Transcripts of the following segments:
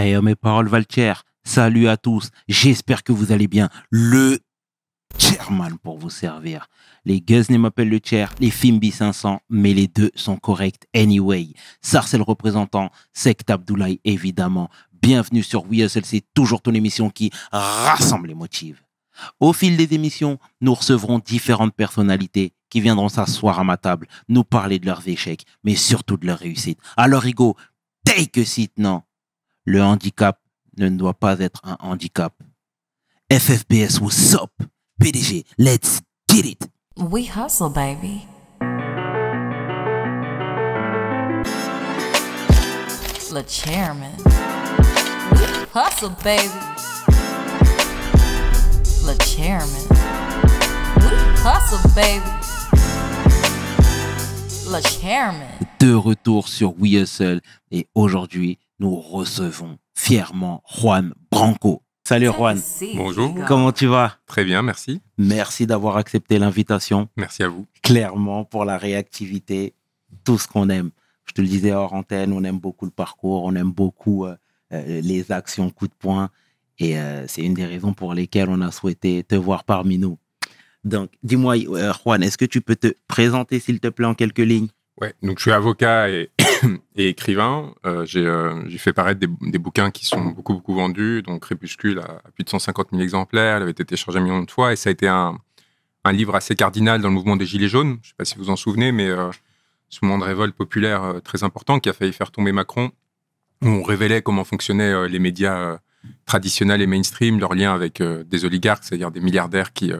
Hey, eh, oh, mes paroles Valtier, salut à tous. J'espère que vous allez bien. Le chairman pour vous servir. Les Guzney m'appellent le chair, les Fimbi 500, mais les deux sont corrects anyway. Sarcel représentant, Sect Abdoulaye évidemment. Bienvenue sur WSL, c'est toujours ton émission qui rassemble les motifs. Au fil des émissions, nous recevrons différentes personnalités qui viendront s'asseoir à ma table, nous parler de leurs échecs, mais surtout de leurs réussites. Alors Hugo, take a seat, non le handicap ne doit pas être un handicap. FFBS, what's up? PDG, let's get it! We hustle, baby. Le chairman. Hustle, baby. Le chairman. We Hustle, baby. Le chairman. De retour sur We Hustle et aujourd'hui, nous recevons fièrement Juan Branco. Salut Juan. Bonjour. Comment tu vas Très bien, merci. Merci d'avoir accepté l'invitation. Merci à vous. Clairement, pour la réactivité, tout ce qu'on aime. Je te le disais hors antenne, on aime beaucoup le parcours, on aime beaucoup euh, euh, les actions coup de poing. Et euh, c'est une des raisons pour lesquelles on a souhaité te voir parmi nous. Donc, dis-moi, Juan, est-ce que tu peux te présenter, s'il te plaît, en quelques lignes Ouais, donc je suis avocat et, écrivain. Euh, euh, j'ai, fait paraître des, bouquins qui sont beaucoup, beaucoup vendus. Donc Crépuscule à, plus de 150 000 exemplaires, elle avait été téléchargé un million de fois. Et ça a été un, livre assez cardinal dans le mouvement des Gilets jaunes. Je ne sais pas si vous en souvenez, mais euh, ce moment de révolte populaire très important qui a failli faire tomber Macron, où on révélait comment fonctionnaient les médias traditionnels et mainstream, leur lien avec des oligarques, c'est-à-dire des milliardaires qui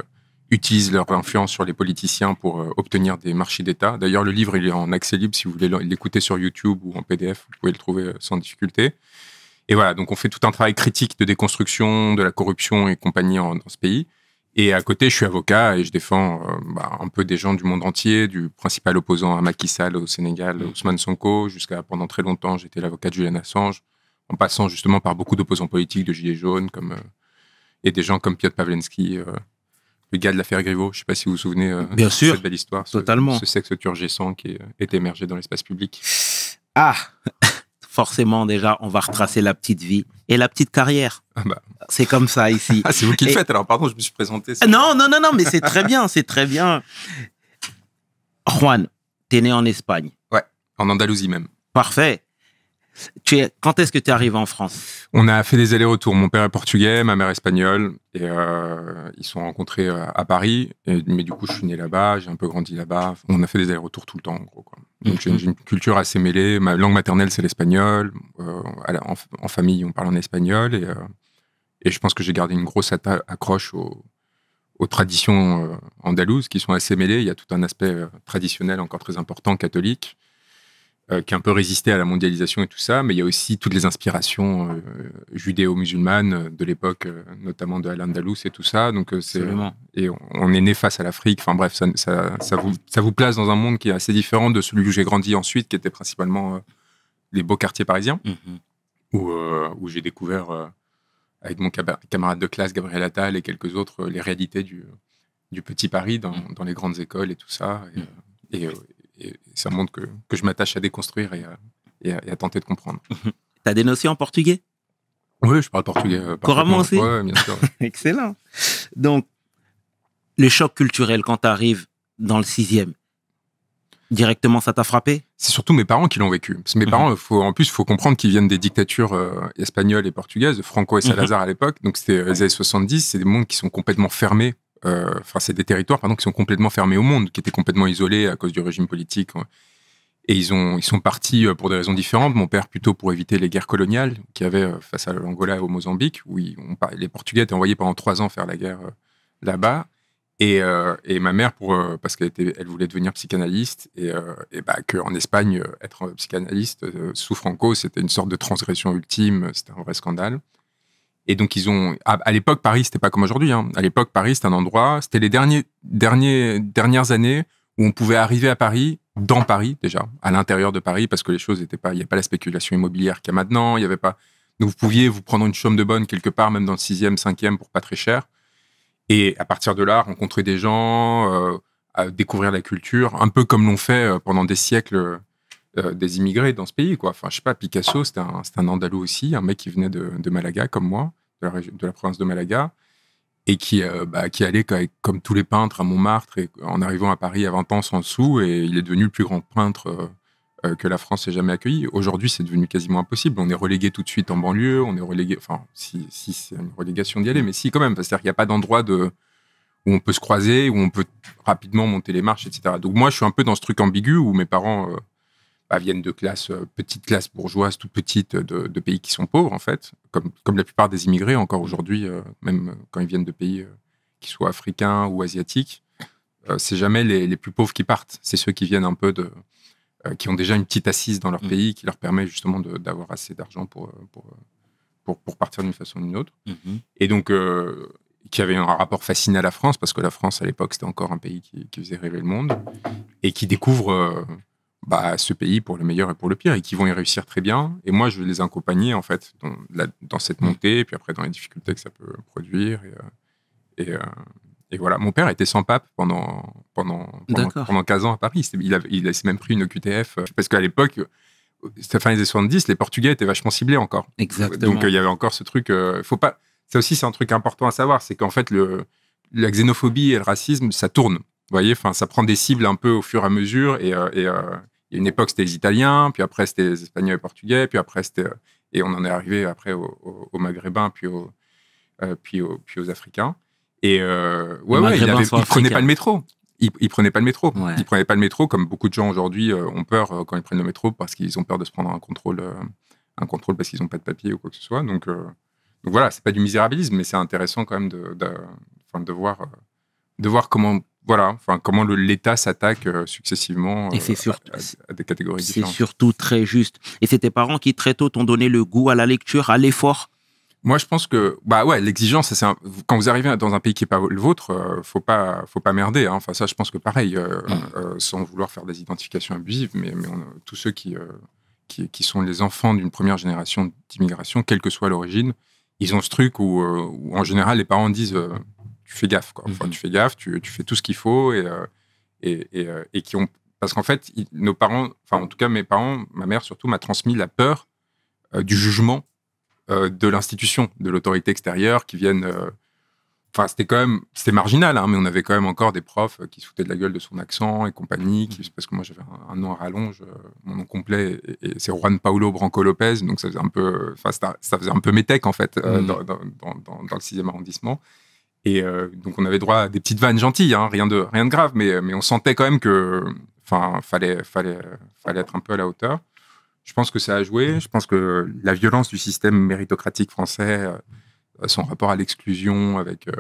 utilisent leur influence sur les politiciens pour euh, obtenir des marchés d'État. D'ailleurs, le livre, il est en accès libre. Si vous voulez l'écouter sur YouTube ou en PDF, vous pouvez le trouver euh, sans difficulté. Et voilà, donc on fait tout un travail critique de déconstruction de la corruption et compagnie dans ce pays. Et à côté, je suis avocat et je défends euh, bah, un peu des gens du monde entier, du principal opposant à Macky Sall au Sénégal, mmh. Ousmane Sonko, jusqu'à pendant très longtemps, j'étais l'avocat de Julian Assange, en passant justement par beaucoup d'opposants politiques de Gilets jaunes comme, et des gens comme Piotr Pavlensky le gars de l'affaire Griveaux. Je ne sais pas si vous vous souvenez de euh, cette belle histoire. Ce, totalement. Ce sexe turgescent qui est, émergé dans l'espace public. Ah Forcément, déjà, on va retracer la petite vie et la petite carrière. Ah bah. C'est comme ça ici. ah, c'est vous qui le faites alors, pardon, je me suis présenté. Non, non, non, non, mais c'est très bien, c'est très bien. Juan, t'es né en Espagne. Ouais, en Andalousie même. Parfait quand est-ce que tu es arrivé en France On a fait des allers-retours. Mon père est portugais, ma mère espagnole. Et euh, ils se sont rencontrés euh, à Paris. mais du coup, je suis né là-bas, j'ai un peu grandi là-bas. On a fait des allers-retours tout le temps, en gros. Donc, j'ai une culture assez mêlée. Ma langue maternelle, c'est l'espagnol. Euh, en, famille, on parle en espagnol. Et, je pense que j'ai gardé une grosse accroche aux traditions andalouses qui sont assez mêlées. Il y a tout un aspect traditionnel encore très important, catholique. Euh, qui a un peu résisté à la mondialisation et tout ça, mais il y a aussi toutes les inspirations euh, judéo-musulmanes euh, de l'époque, notamment de Al-Andalus et tout ça. Donc, c'est, et on, est né face à l'Afrique. Enfin bref, ça, vous, ça vous place dans un monde qui est assez différent de celui où j'ai grandi ensuite, qui était principalement les beaux quartiers parisiens, mhm. où, j'ai découvert, avec mon camarade de classe Gabriel Attal et quelques autres, les réalités du, du petit Paris mhm. dans, les grandes écoles et tout ça. et mhm et un montre que, que je m'attache à déconstruire et à, tenter de comprendre. T'as des notions en portugais Oui, je parle portugais. Euh, Couramment aussi Oui, bien sûr. Excellent. Donc, le choc culturel quand tu arrives dans le sixième, directement ça t'a frappé C'est surtout mes parents qui l'ont vécu. Parce que mes mhm. parents, euh, faut, en plus, il faut comprendre qu'ils viennent des dictatures euh, espagnoles et portugaises, Franco et mhm. Salazar à l'époque. Donc c'était les années 70, c'est des mondes qui sont complètement fermés euh, enfin c'est des territoires qui sont complètement fermés au monde, qui étaient complètement isolés à cause du régime politique. Et ils, ont, ils sont partis euh, pour des raisons différentes. Mon père plutôt pour éviter les guerres coloniales qu'il y avait euh, face à l'Angola et au Mozambique, où les Portugais étaient envoyés pendant trois ans faire la guerre là-bas. Et, ma mère, pour, parce qu'elle elle voulait devenir psychanalyste, et, et bah, qu'en Espagne, être psychanalyste sous Franco, c'était une sorte de transgression ultime, c'était un vrai scandale. Et donc ils ont à, l'époque Paris c'était pas comme aujourd'hui. Hein. À l'époque Paris c'était un endroit, c'était les derniers, derniers dernières années où on pouvait arriver à Paris dans Paris déjà, à l'intérieur de Paris parce que les choses n'étaient pas, il n'y avait pas la spéculation immobilière qu'il y a maintenant, il y avait pas. Donc vous pouviez vous prendre une chambre de bonne quelque part même dans le 6 cinquième, pour pas très cher. Et à partir de là rencontrer des gens, euh, découvrir la culture, un peu comme l'ont fait euh, pendant des siècles euh, des immigrés dans ce pays. Quoi. Enfin, je sais pas, Picasso, c'était un, un Andalou aussi, un mec qui venait de, de Malaga comme moi de la, province de Malaga, et qui, euh, bah, qui allait comme tous les peintres à Montmartre, et en arrivant à Paris à 20 ans sans sous, et il est devenu le plus grand peintre euh, euh, que la France ait jamais accueilli. Aujourd'hui, c'est devenu quasiment impossible. On est relégué tout de suite en banlieue, on est relégué, enfin, si, c'est une relégation d'y aller, mais si quand même, parce qu'il n'y a pas d'endroit où on peut se croiser, où on peut rapidement monter les marches, etc. Donc moi, je suis un peu dans ce truc ambigu où mes parents viennent de classes, euh, petites classes bourgeoises, toutes petites, euh, de, pays qui sont pauvres, en fait, comme, comme la plupart des immigrés encore aujourd'hui, euh, même quand ils viennent de pays qui soient africains ou asiatiques. c'est jamais les, les, plus pauvres qui partent, c'est ceux qui viennent un peu de. qui ont déjà une petite assise dans leur mm. pays qui leur permet justement d'avoir assez d'argent pour, pour, pour, partir d'une façon ou d'une autre. Mm-hmm. Et donc. qui avait un rapport fasciné à la France, parce que la France, à l'époque, c'était encore un pays qui, qui, faisait rêver le monde, et qui découvre bah, ce pays pour le meilleur et pour le pire et qui vont y réussir très bien. Et moi, je vais les accompagner en fait dans, cette montée, et puis après dans les difficultés que ça peut produire. Et, euh, euh, et, voilà, mon père était sans pape pendant, pendant, pendant, 15 ans à Paris. Il, avait, il s'est même pris une QTF euh, parce qu'à l'époque, c'était fin des années 70, les Portugais étaient vachement ciblés encore. Exactement. Donc il y avait encore ce truc. faut pas. Ça aussi, c'est un truc important à savoir, c'est qu'en fait, le, la xénophobie et le racisme, ça tourne. Vous voyez, enfin, ça prend des cibles un peu au fur et à mesure et, et il y a une époque, c'était les Italiens, puis après, c'était les Espagnols et Portugais, puis après, c'était. Euh, et on en est arrivé après aux, Maghrébins, puis, euh, puis, puis, aux Africains. Et euh, ouais, ouais, il, avait, pas le métro. Ils, ils, prenaient pas le métro. Ils prenaient pas le métro, comme beaucoup de gens aujourd'hui ont peur quand ils prennent le métro parce qu'ils ont peur de se prendre un contrôle, un contrôle parce qu'ils n'ont pas de papier ou quoi que ce soit. Donc, donc voilà, c'est pas du misérabilisme, mais c'est intéressant quand même de, de, de voir, de voir comment voilà, enfin, comment l'État s'attaque euh, successivement euh, à, des catégories différentes. C'est surtout très juste. Et c'est tes parents qui très tôt t'ont donné le goût à la lecture, à l'effort moi, je pense que bah ouais, l'exigence, c'est quand vous arrivez dans un pays qui n'est pas le vôtre, euh, faut pas, faut pas merder. Hein. Enfin, ça, je pense que pareil, mmh. sans vouloir faire des identifications abusives, mais, tous ceux qui, qui, sont les enfants d'une première génération d'immigration, quelle que soit l'origine, ils ont ce truc où, en général les parents disent tu fais gaffe. Quoi. Enfin, mhm. Tu fais gaffe, tu, tu fais tout ce qu'il faut et, euh, et, euh, et, qui ont. Parce qu'en fait, nos parents, enfin, en tout cas, mes parents, ma mère surtout, m'a transmis la peur euh, du jugement de l'institution, de l'autorité extérieure qui viennent. Enfin, c'était quand même, c'était marginal, hein, mais on avait quand même encore des profs qui se foutaient de la gueule de son accent et compagnie, mhm. parce que moi j'avais un, nom à rallonge, mon nom complet, c'est Juan Paulo Branco Lopez, donc ça faisait un peu, ça faisait un peu métèque en fait, mhm. dans, dans, dans, le 6e arrondissement. Et euh, donc on avait droit à des petites vannes gentilles, hein, rien de rien de grave, mais mais on sentait quand même que, enfin, fallait fallait fallait être un peu à la hauteur. Je pense que ça a joué. Je pense que la violence du système méritocratique français, euh, son rapport à l'exclusion, avec euh,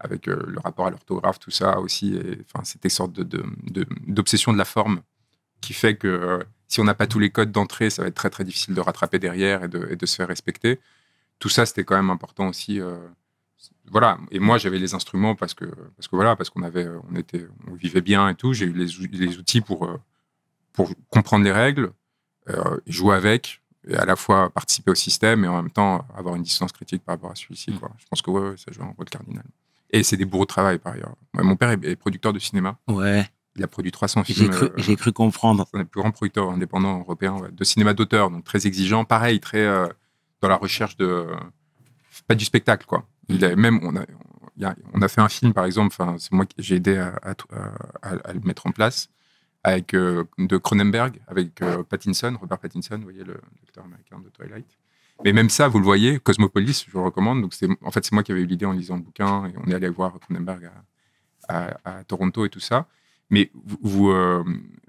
avec le rapport à l'orthographe, tout ça aussi. Enfin, c'était sorte d'obsession de, la forme qui fait que si on n'a pas tous les codes d'entrée, ça va être très très difficile de rattraper derrière et de, se faire respecter. Tout ça, c'était quand même important aussi voilà. Et moi, j'avais les instruments parce que, parce que voilà, parce qu'on avait, on était, on vivait bien et tout. J'ai eu les, outils pour, euh, pour comprendre les règles, euh, jouer avec, et à la fois participer au système et en même temps avoir une distance critique par rapport à celui-ci. Mm. Quoi. Je pense que ça joue un rôle cardinal. Et c'est des bourreaux de travail par ailleurs. mon père est producteur de cinéma. Ouais. Il a produit 300 films. Euh, j'ai cru, comprendre. C'est un des plus grands producteurs indépendants européens de cinéma d'auteur, donc très exigeant. Pareil, très dans la recherche de. Pas du spectacle, quoi même, on a, on a, fait un film, par exemple, c'est moi qui j'ai aidé à, à, le mettre en place, avec, euh, de Cronenberg, avec euh, Pattinson, Robert Pattinson, vous voyez, le docteur américain de Twilight. Mais même ça, vous le voyez, Cosmopolis, je vous recommande. Donc en fait, c'est moi qui avais eu l'idée en lisant le bouquin, et on est allé voir Cronenberg à, Toronto et tout ça. Mais vous, vous, euh,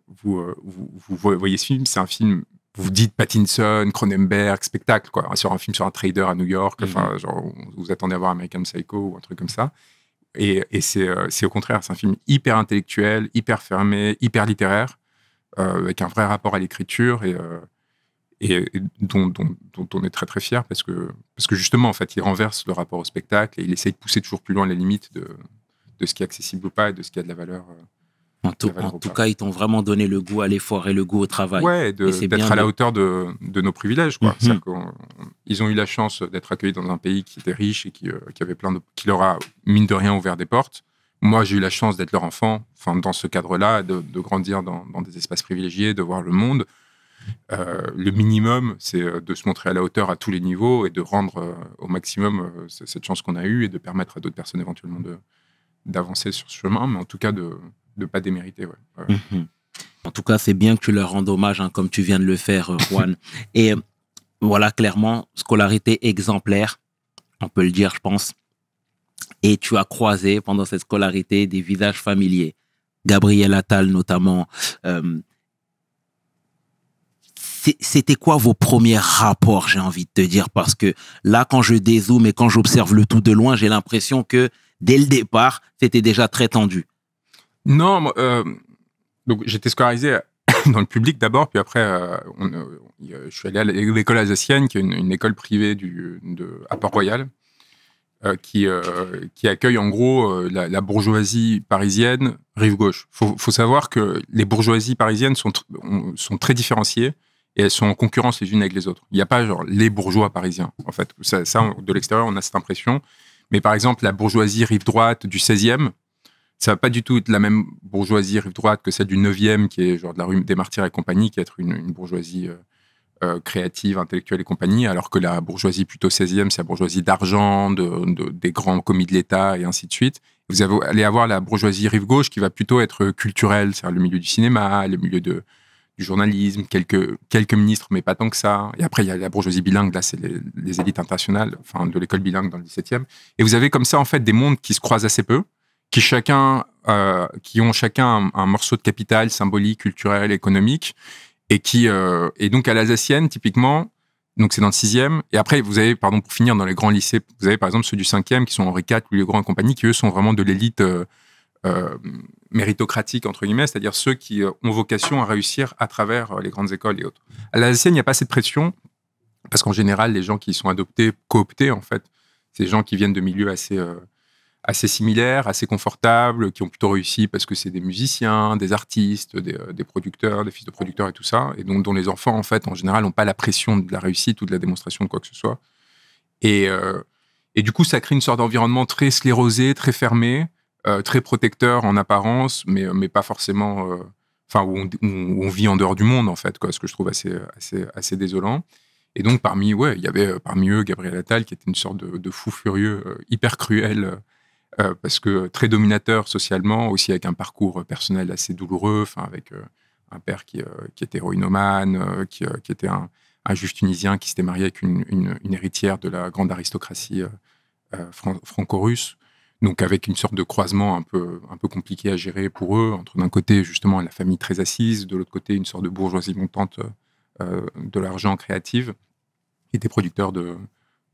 vous, vous voyez ce film, c'est un film vous dites Pattinson, Cronenberg, spectacle, quoi, sur un film sur un trader à New York, mhm. enfin, genre, vous attendez à voir American Psycho ou un truc comme ça. Et, et c'est euh, au contraire, c'est un film hyper intellectuel, hyper fermé, hyper littéraire, euh, avec un vrai rapport à l'écriture euh, et, et, dont, dont, dont, on est très très fier parce que, parce que justement, en fait, il renverse le rapport au spectacle et il essaye de pousser toujours plus loin les limites de, de ce qui est accessible ou pas et de ce qui a de la valeur. En tout, cas, ils t'ont vraiment donné le goût à l'effort et le goût au travail. Ouais, d'être à la hauteur de, nos privilèges. Mhm. ils ont eu la chance d'être accueillis dans un pays qui était riche et qui, euh, avait plein de, leur a, mine de rien, ouvert des portes. Moi, j'ai eu la chance d'être leur enfant, enfin, dans ce cadre-là, de, grandir dans, des espaces privilégiés, de voir le monde. Euh, le minimum, c'est euh, de se montrer à la hauteur à tous les niveaux et de rendre au maximum cette chance qu'on a eue et de permettre à d'autres personnes éventuellement d'avancer sur ce chemin, mais en tout cas de, de pas démériter. Mhm. En tout cas, c'est bien que tu leur rendes hommage, hein, comme tu viens de le faire, euh, Juan. Et euh, voilà, clairement, scolarité exemplaire, on peut le dire, je pense. Et tu as croisé pendant cette scolarité des visages familiers, Gabriel Attal notamment. Euh, c'était quoi vos premiers rapports, j'ai envie de te dire, parce que là, quand je dézoome et quand j'observe le tout de loin, j'ai l'impression que dès le départ, c'était déjà très tendu. Non, euh, donc j'étais scolarisé dans le public d'abord, puis après, euh, euh, je suis allé à l'école alsacienne, qui est une, école privée de, à Port-Royal, qui, qui accueille en gros la, bourgeoisie parisienne rive gauche. Il faut, savoir que les bourgeoisies parisiennes sont, sont très différenciées et elles sont en concurrence les unes avec les autres. Il n'y a pas genre les bourgeois parisiens, en fait. Ça, de l'extérieur, on a cette impression. Mais par exemple, la bourgeoisie rive droite du 16e, ça va pas du tout être la même bourgeoisie rive droite que celle du 9e, qui est genre de la rue des Martyrs et compagnie, qui est une, bourgeoisie euh, euh, créative, intellectuelle et compagnie, alors que la bourgeoisie plutôt 16e, c'est la bourgeoisie d'argent, de, des grands commis de l'État et ainsi de suite. Vous allez avoir la bourgeoisie rive gauche qui va plutôt être euh, culturelle, c'est-à-dire le milieu du cinéma, le milieu du journalisme, quelques, quelques ministres, mais pas tant que ça. Et après, il y a la bourgeoisie bilingue, là, c'est les, les, élites internationales, enfin, de l'école bilingue dans le 17e. Et vous avez comme ça, en fait, des mondes qui se croisent assez peu, qui chacun, euh, qui ont chacun un, morceau de capital symbolique, culturel, économique, et qui, euh, et donc à l'alsacienne typiquement, donc c'est dans le sixième. Et après, vous avez, pardon, pour finir, dans les grands lycées, vous avez par exemple ceux du cinquième qui sont Henri IV, Louis le Grand et compagnie, qui eux sont vraiment de l'élite euh, méritocratique, entre guillemets, c'est-à-dire ceux qui ont vocation à réussir à travers les grandes écoles et autres. À l'Alsacienne, il n'y a pas cette pression, parce qu'en général, les gens qui sont adoptés, cooptés, en fait, c'est des gens qui viennent de milieux assez, assez similaires, assez confortables, qui ont plutôt réussi parce que c'est des musiciens, des artistes, euh, des, producteurs, des fils de producteurs et tout ça, et donc dont les enfants, en fait, en général, n'ont pas la pression de la réussite ou de la démonstration de quoi que ce soit. Et, euh, et du coup, ça crée une sorte d'environnement très sclérosé, très fermé, euh, très protecteur en apparence, mais, mais pas forcément... Enfin, où, on, vit en dehors du monde, en fait, quoi, ce que je trouve assez, assez, désolant. Et donc, parmi, ouais, il y avait parmi eux Gabriel Attal, qui était une sorte de, fou furieux, hyper cruel, euh, parce que très dominateur socialement, aussi avec un parcours personnel assez douloureux, avec euh, un père qui, était euh, héroïnomane, qui, était un, un, juge tunisien qui s'était marié avec une, une, héritière de la grande aristocratie franco-russe. Donc avec une sorte de croisement un peu, un peu compliqué à gérer pour eux, entre d'un côté justement la famille très assise, de l'autre côté une sorte de bourgeoisie montante de l'argent créative, et des de,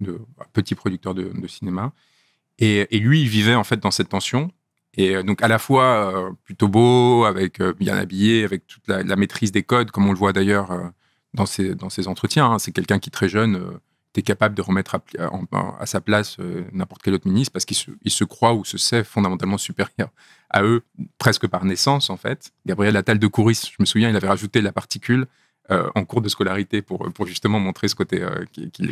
de bah, petits producteurs de cinéma. Et, lui, il vivait en fait dans cette tension. Et euh, donc à la fois euh, plutôt beau, avec euh, bien habillé, avec toute la, maîtrise des codes, comme on le voit d'ailleurs dans, ses, dans entretiens. Hein. C'est quelqu'un qui très jeune était capable de remettre à, sa place n'importe quel autre ministre parce qu'il se, croit ou se sait fondamentalement supérieur à eux, presque par naissance en fait. Gabriel Attal de Couris, je me souviens, il avait rajouté la particule euh, en cours de scolarité pour, pour justement montrer ce côté euh,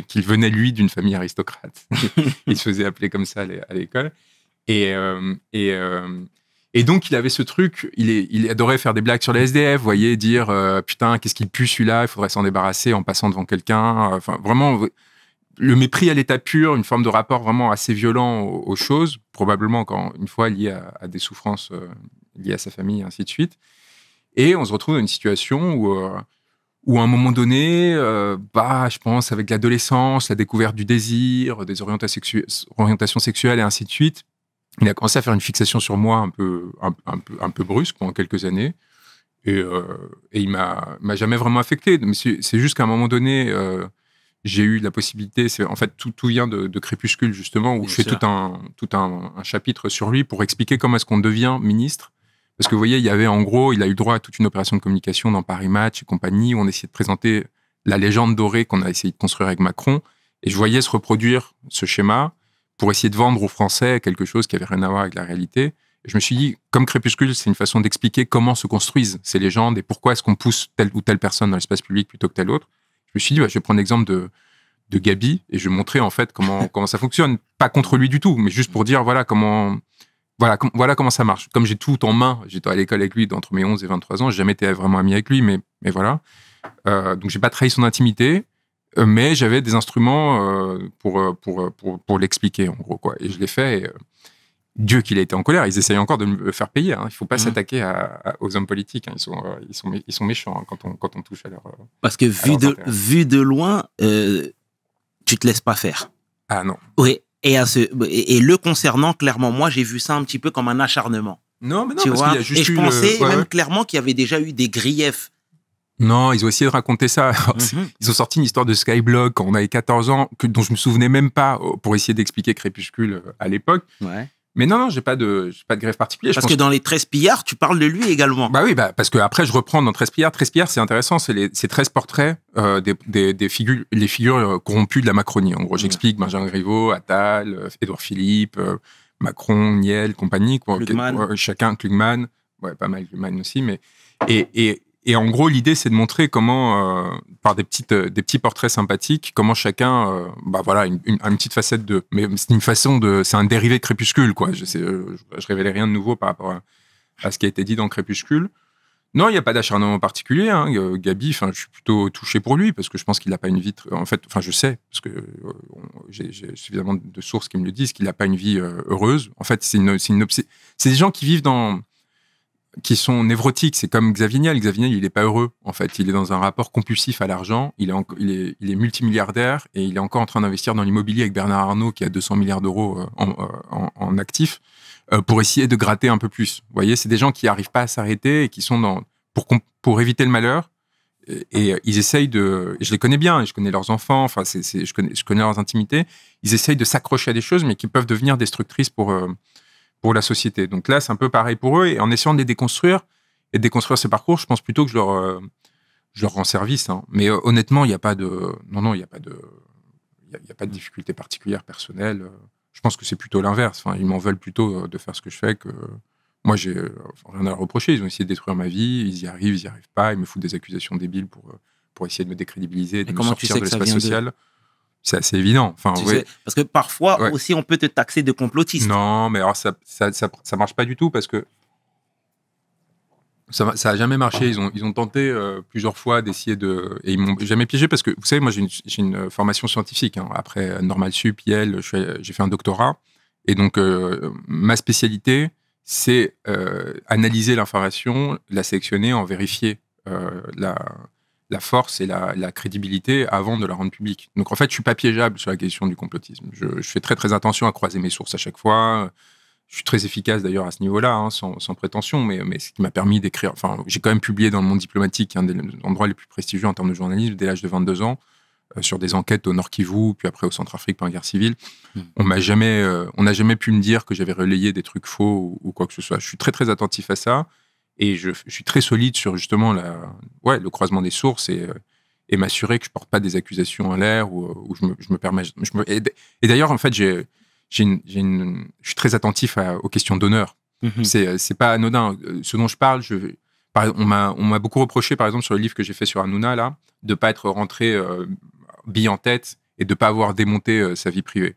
qu'il venait, lui, d'une famille aristocrate. il se faisait appeler comme ça à l'école. Et, euh, et, et, donc, il avait ce truc, il, est, il adorait faire des blagues sur les SDF, vous voyez, dire Putain, qu'est-ce qu'il pue celui-là, il faudrait s'en débarrasser en passant devant quelqu'un. Enfin, vraiment, le mépris à l'état pur, une forme de rapport vraiment assez violent aux, choses, probablement, encore une fois, lié à, à des souffrances liées à sa famille, et ainsi de suite. Et on se retrouve dans une situation où où à un moment donné, euh, bah, je pense avec l'adolescence, la découverte du désir, des orientations, sexuelles et ainsi de suite, il a commencé à faire une fixation sur moi un peu, un, peu, brusque pendant quelques années. Et, euh, il m'a jamais vraiment affecté. Mais c'est juste qu'à un moment donné, euh, j'ai eu la possibilité. En fait, tout, tout vient de, Crépuscule justement, où je fais tout un tout un chapitre sur lui pour expliquer comment est-ce qu'on devient ministre parce que vous voyez, il y avait en gros, il a eu droit à toute une opération de communication dans Paris Match et compagnie, où on essayait de présenter la légende dorée qu'on a essayé de construire avec Macron. Et je voyais se reproduire ce schéma pour essayer de vendre aux Français quelque chose qui avait rien à voir avec la réalité. Et je me suis dit, comme Crépuscule, c'est une façon d'expliquer comment se construisent ces légendes et pourquoi est-ce qu'on pousse telle ou telle personne dans l'espace public plutôt que telle autre. Je me suis dit, bah, je vais prendre l'exemple de, de Gabi et je vais montrer en fait comment, comment ça fonctionne. Pas contre lui du tout, mais juste pour dire, voilà, comment, voilà, comment ça marche. Comme j'ai tout en main, j'étais à l'école avec lui d'entre mes 11 et 23 ans, j'ai jamais été vraiment ami avec lui, mais, mais voilà. Donc, euh, donc j'ai pas trahi son intimité, euh, mais j'avais des instruments euh, pour, pour, pour, l'expliquer, en gros. Quoi. Et je l'ai fait. Dieu qu'il a été en colère, ils essayent encore de me faire payer. Hein. Il ne faut pas mmh. s'attaquer aux hommes politiques. Hein. Ils, sont, ils, sont, ils sont méchants hein, quand, on, quand on touche à leur. Parce que vu, de, de loin, tu te laisses pas faire. Ah non. Oui, et, et, le concernant, clairement, moi, j'ai vu ça un petit peu comme un acharnement. Non, mais non, tu parce vois? Y a juste Et je pensais même clairement qu'il y avait déjà eu des griefs. Non, ils ont essayé de raconter ça. Mhm. Ils ont sorti une histoire de Skyblock quand on avait 14 ans, dont je me souvenais même pas, oh, pour essayer d'expliquer Crépuscule euh, à l'époque. Ouais. Mais non, non, j'ai pas de, pas de grève particulière. Parce que dans les 13 pillards, tu parles de lui également. Bah oui, bah, parce que après, je reprends dans 13 pillards. 13 pillards, c'est intéressant. C'est c'est 13 portraits, euh, des, des, figures, les figures euh, corrompues de la Macronie. En gros, j'explique Benjamin Griveaux, Attal, euh, Édouard Philippe, Macron, Niel, compagnie, Klugman. chacun, Klugman. Ouais, pas mal Klugman aussi, mais, et, et, et en gros, l'idée, c'est de montrer comment, euh, par des, petites, euh, des petits portraits sympathiques, comment chacun, euh, bah voilà, une, petite facette de. Mais c'est une façon de. C'est un dérivé de Crépuscule, quoi. Je, ne je, révélais rien de nouveau par rapport à, ce qui a été dit dans Crépuscule. Non, il n'y a pas d'acharnement particulier. Hein. Gabi, je suis plutôt touché pour lui parce que je pense qu'il n'a pas une vie. En fait, enfin, je sais parce que j'ai suffisamment de sources qui me le disent qu'il n'a pas une vie heureuse. En fait, c'est une, C'est des gens qui vivent dans qui sont névrotiques. C'est comme Xavier Niel. Xavier Niel, il n'est pas heureux, en fait. Il est dans un rapport compulsif à l'argent. Il, est, il, est, multimilliardaire et il est encore en train d'investir dans l'immobilier avec Bernard Arnault, qui a 200 milliards d'euros euh, euh, en, en, actifs, euh, pour essayer de gratter un peu plus. Vous voyez, c'est des gens qui n'arrivent pas à s'arrêter et qui sont dans. Pour, pour éviter le malheur, et ils essayent de. Je les connais bien, je connais leurs enfants, enfin, c'est, je, connais, je connais leurs intimités. Ils essayent de s'accrocher à des choses, mais qui peuvent devenir destructrices pour, pour la société. Donc là, c'est un peu pareil pour eux. Et en essayant de les déconstruire et de déconstruire ces parcours, je pense plutôt que je leur, euh, rends service. Hein. Mais euh, honnêtement, il n'y a pas de. Non, non, il n'y a pas de. Il y a, pas de difficulté particulière personnelle. Je pense que c'est plutôt l'inverse. ils m'en veulent plutôt euh, de faire ce que je fais que. Moi, j'ai rien à reprocher. Ils ont essayé de détruire ma vie. Ils y arrivent, ils n'y arrivent pas. Ils me foutent des accusations débiles pour, pour essayer de me décrédibiliser, de me sortir de l'espace social. C'est assez évident. Enfin, oui. parce que parfois aussi, on peut te taxer de complotiste. Non, mais alors ça, ça, ça, marche pas du tout parce que ça n'a jamais marché. Ils ont, ils ont tenté euh, plusieurs fois d'essayer de. Et ils m'ont jamais piégé parce que, vous savez, moi, j'ai une, formation scientifique. Hein. Après euh, Normal Sup, IEL, j'ai fait un doctorat. Et donc, euh, ma spécialité, c'est analyser l'information, la sélectionner, en vérifier la, la force et la, crédibilité avant de la rendre publique. Donc en fait, je suis pas piégeable sur la question du complotisme. Je, fais très très attention à croiser mes sources à chaque fois. Je suis très efficace d'ailleurs à ce niveau-là, hein, sans, prétention, mais, mais ce qui m'a permis d'écrire. Enfin, j'ai quand même publié dans le monde diplomatique, un des endroits les plus prestigieux en termes de journalisme, dès l'âge de 22 ans, euh, sur des enquêtes au Nord Kivu, puis après au Centre-Afrique, pendant la guerre civile. Hmm. On m'a jamais, euh, n'a jamais pu me dire que j'avais relayé des trucs faux ou, quoi que ce soit. Je suis très très attentif à ça. Et je, suis très solide sur justement la, ouais, le croisement des sources et, euh, m'assurer que je porte pas des accusations à l'air ou, euh, je, me, permets. Je me, et d'ailleurs, en fait, j'ai, une, je suis très attentif aux questions d'honneur. Mhm. Ce n'est euh, C'est, pas anodin. Ce dont je parle, je, on, m'a, on m'a beaucoup reproché, par exemple, sur le livre que j'ai fait sur Hanouna, là, de pas être rentré euh, bille en tête et de pas avoir démonté sa vie privée.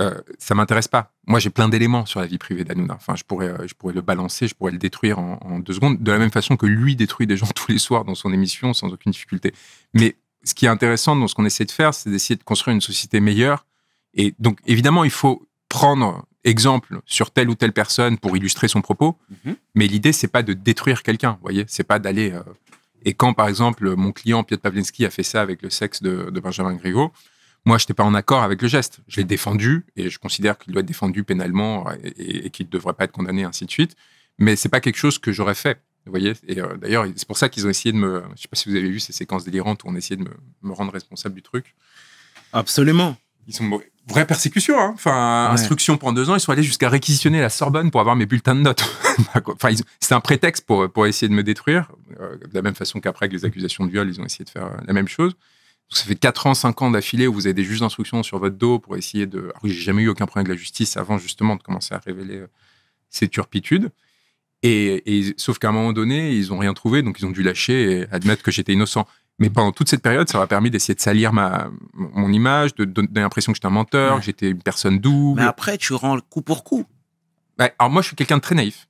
Euh, ça m'intéresse pas moi, j'ai plein d'éléments sur la vie privée d'Anouna. Enfin, je pourrais, euh, je pourrais le balancer, je pourrais le détruire en, deux secondes, de la même façon que lui détruit des gens tous les soirs dans son émission sans aucune difficulté. Mais ce qui est intéressant dans ce qu'on essaie de faire, c'est d'essayer de construire une société meilleure. Et donc, évidemment, il faut prendre exemple sur telle ou telle personne pour illustrer son propos. Mhm. Mais l'idée, c'est pas de détruire quelqu'un. Vous voyez, c'est pas d'aller. Euh, et quand, par exemple, mon client Piotr Pavlensky a fait ça avec le sexe de, de Benjamin Griveaux, moi, je n'étais pas en accord avec le geste. Je l'ai mmh. défendu et je considère qu'il doit être défendu pénalement et, qu'il ne devrait pas être condamné, ainsi de suite. Mais c'est pas quelque chose que j'aurais fait. Vous voyez Et euh, d'ailleurs, c'est pour ça qu'ils ont essayé de me. Je ne sais pas si vous avez vu ces séquences délirantes où on essayait de me, rendre responsable du truc. Absolument. Ils sont vraie persécution. Hein. Enfin, instruction pendant deux ans, ils sont allés jusqu'à réquisitionner la Sorbonne pour avoir mes bulletins de notes. enfin, c'est un prétexte pour, pour essayer de me détruire. Euh, de la même façon qu'après, avec les accusations de viol, ils ont essayé de faire euh, la même chose ça fait 4 ans, 5 ans d'affilée où vous avez des juges d'instruction sur votre dos pour essayer de. Alors, ah j'ai jamais eu aucun problème de la justice avant justement de commencer à révéler euh, ces turpitudes. Et, sauf qu'à un moment donné, ils n'ont rien trouvé, donc ils ont dû lâcher et admettre que j'étais innocent. Mais pendant toute cette période, ça m'a permis d'essayer de salir ma, mon image, de donner l'impression que j'étais un menteur, que j'étais une personne double. Mais après, tu rends le coup pour coup. Bah, alors moi, je suis quelqu'un de très naïf.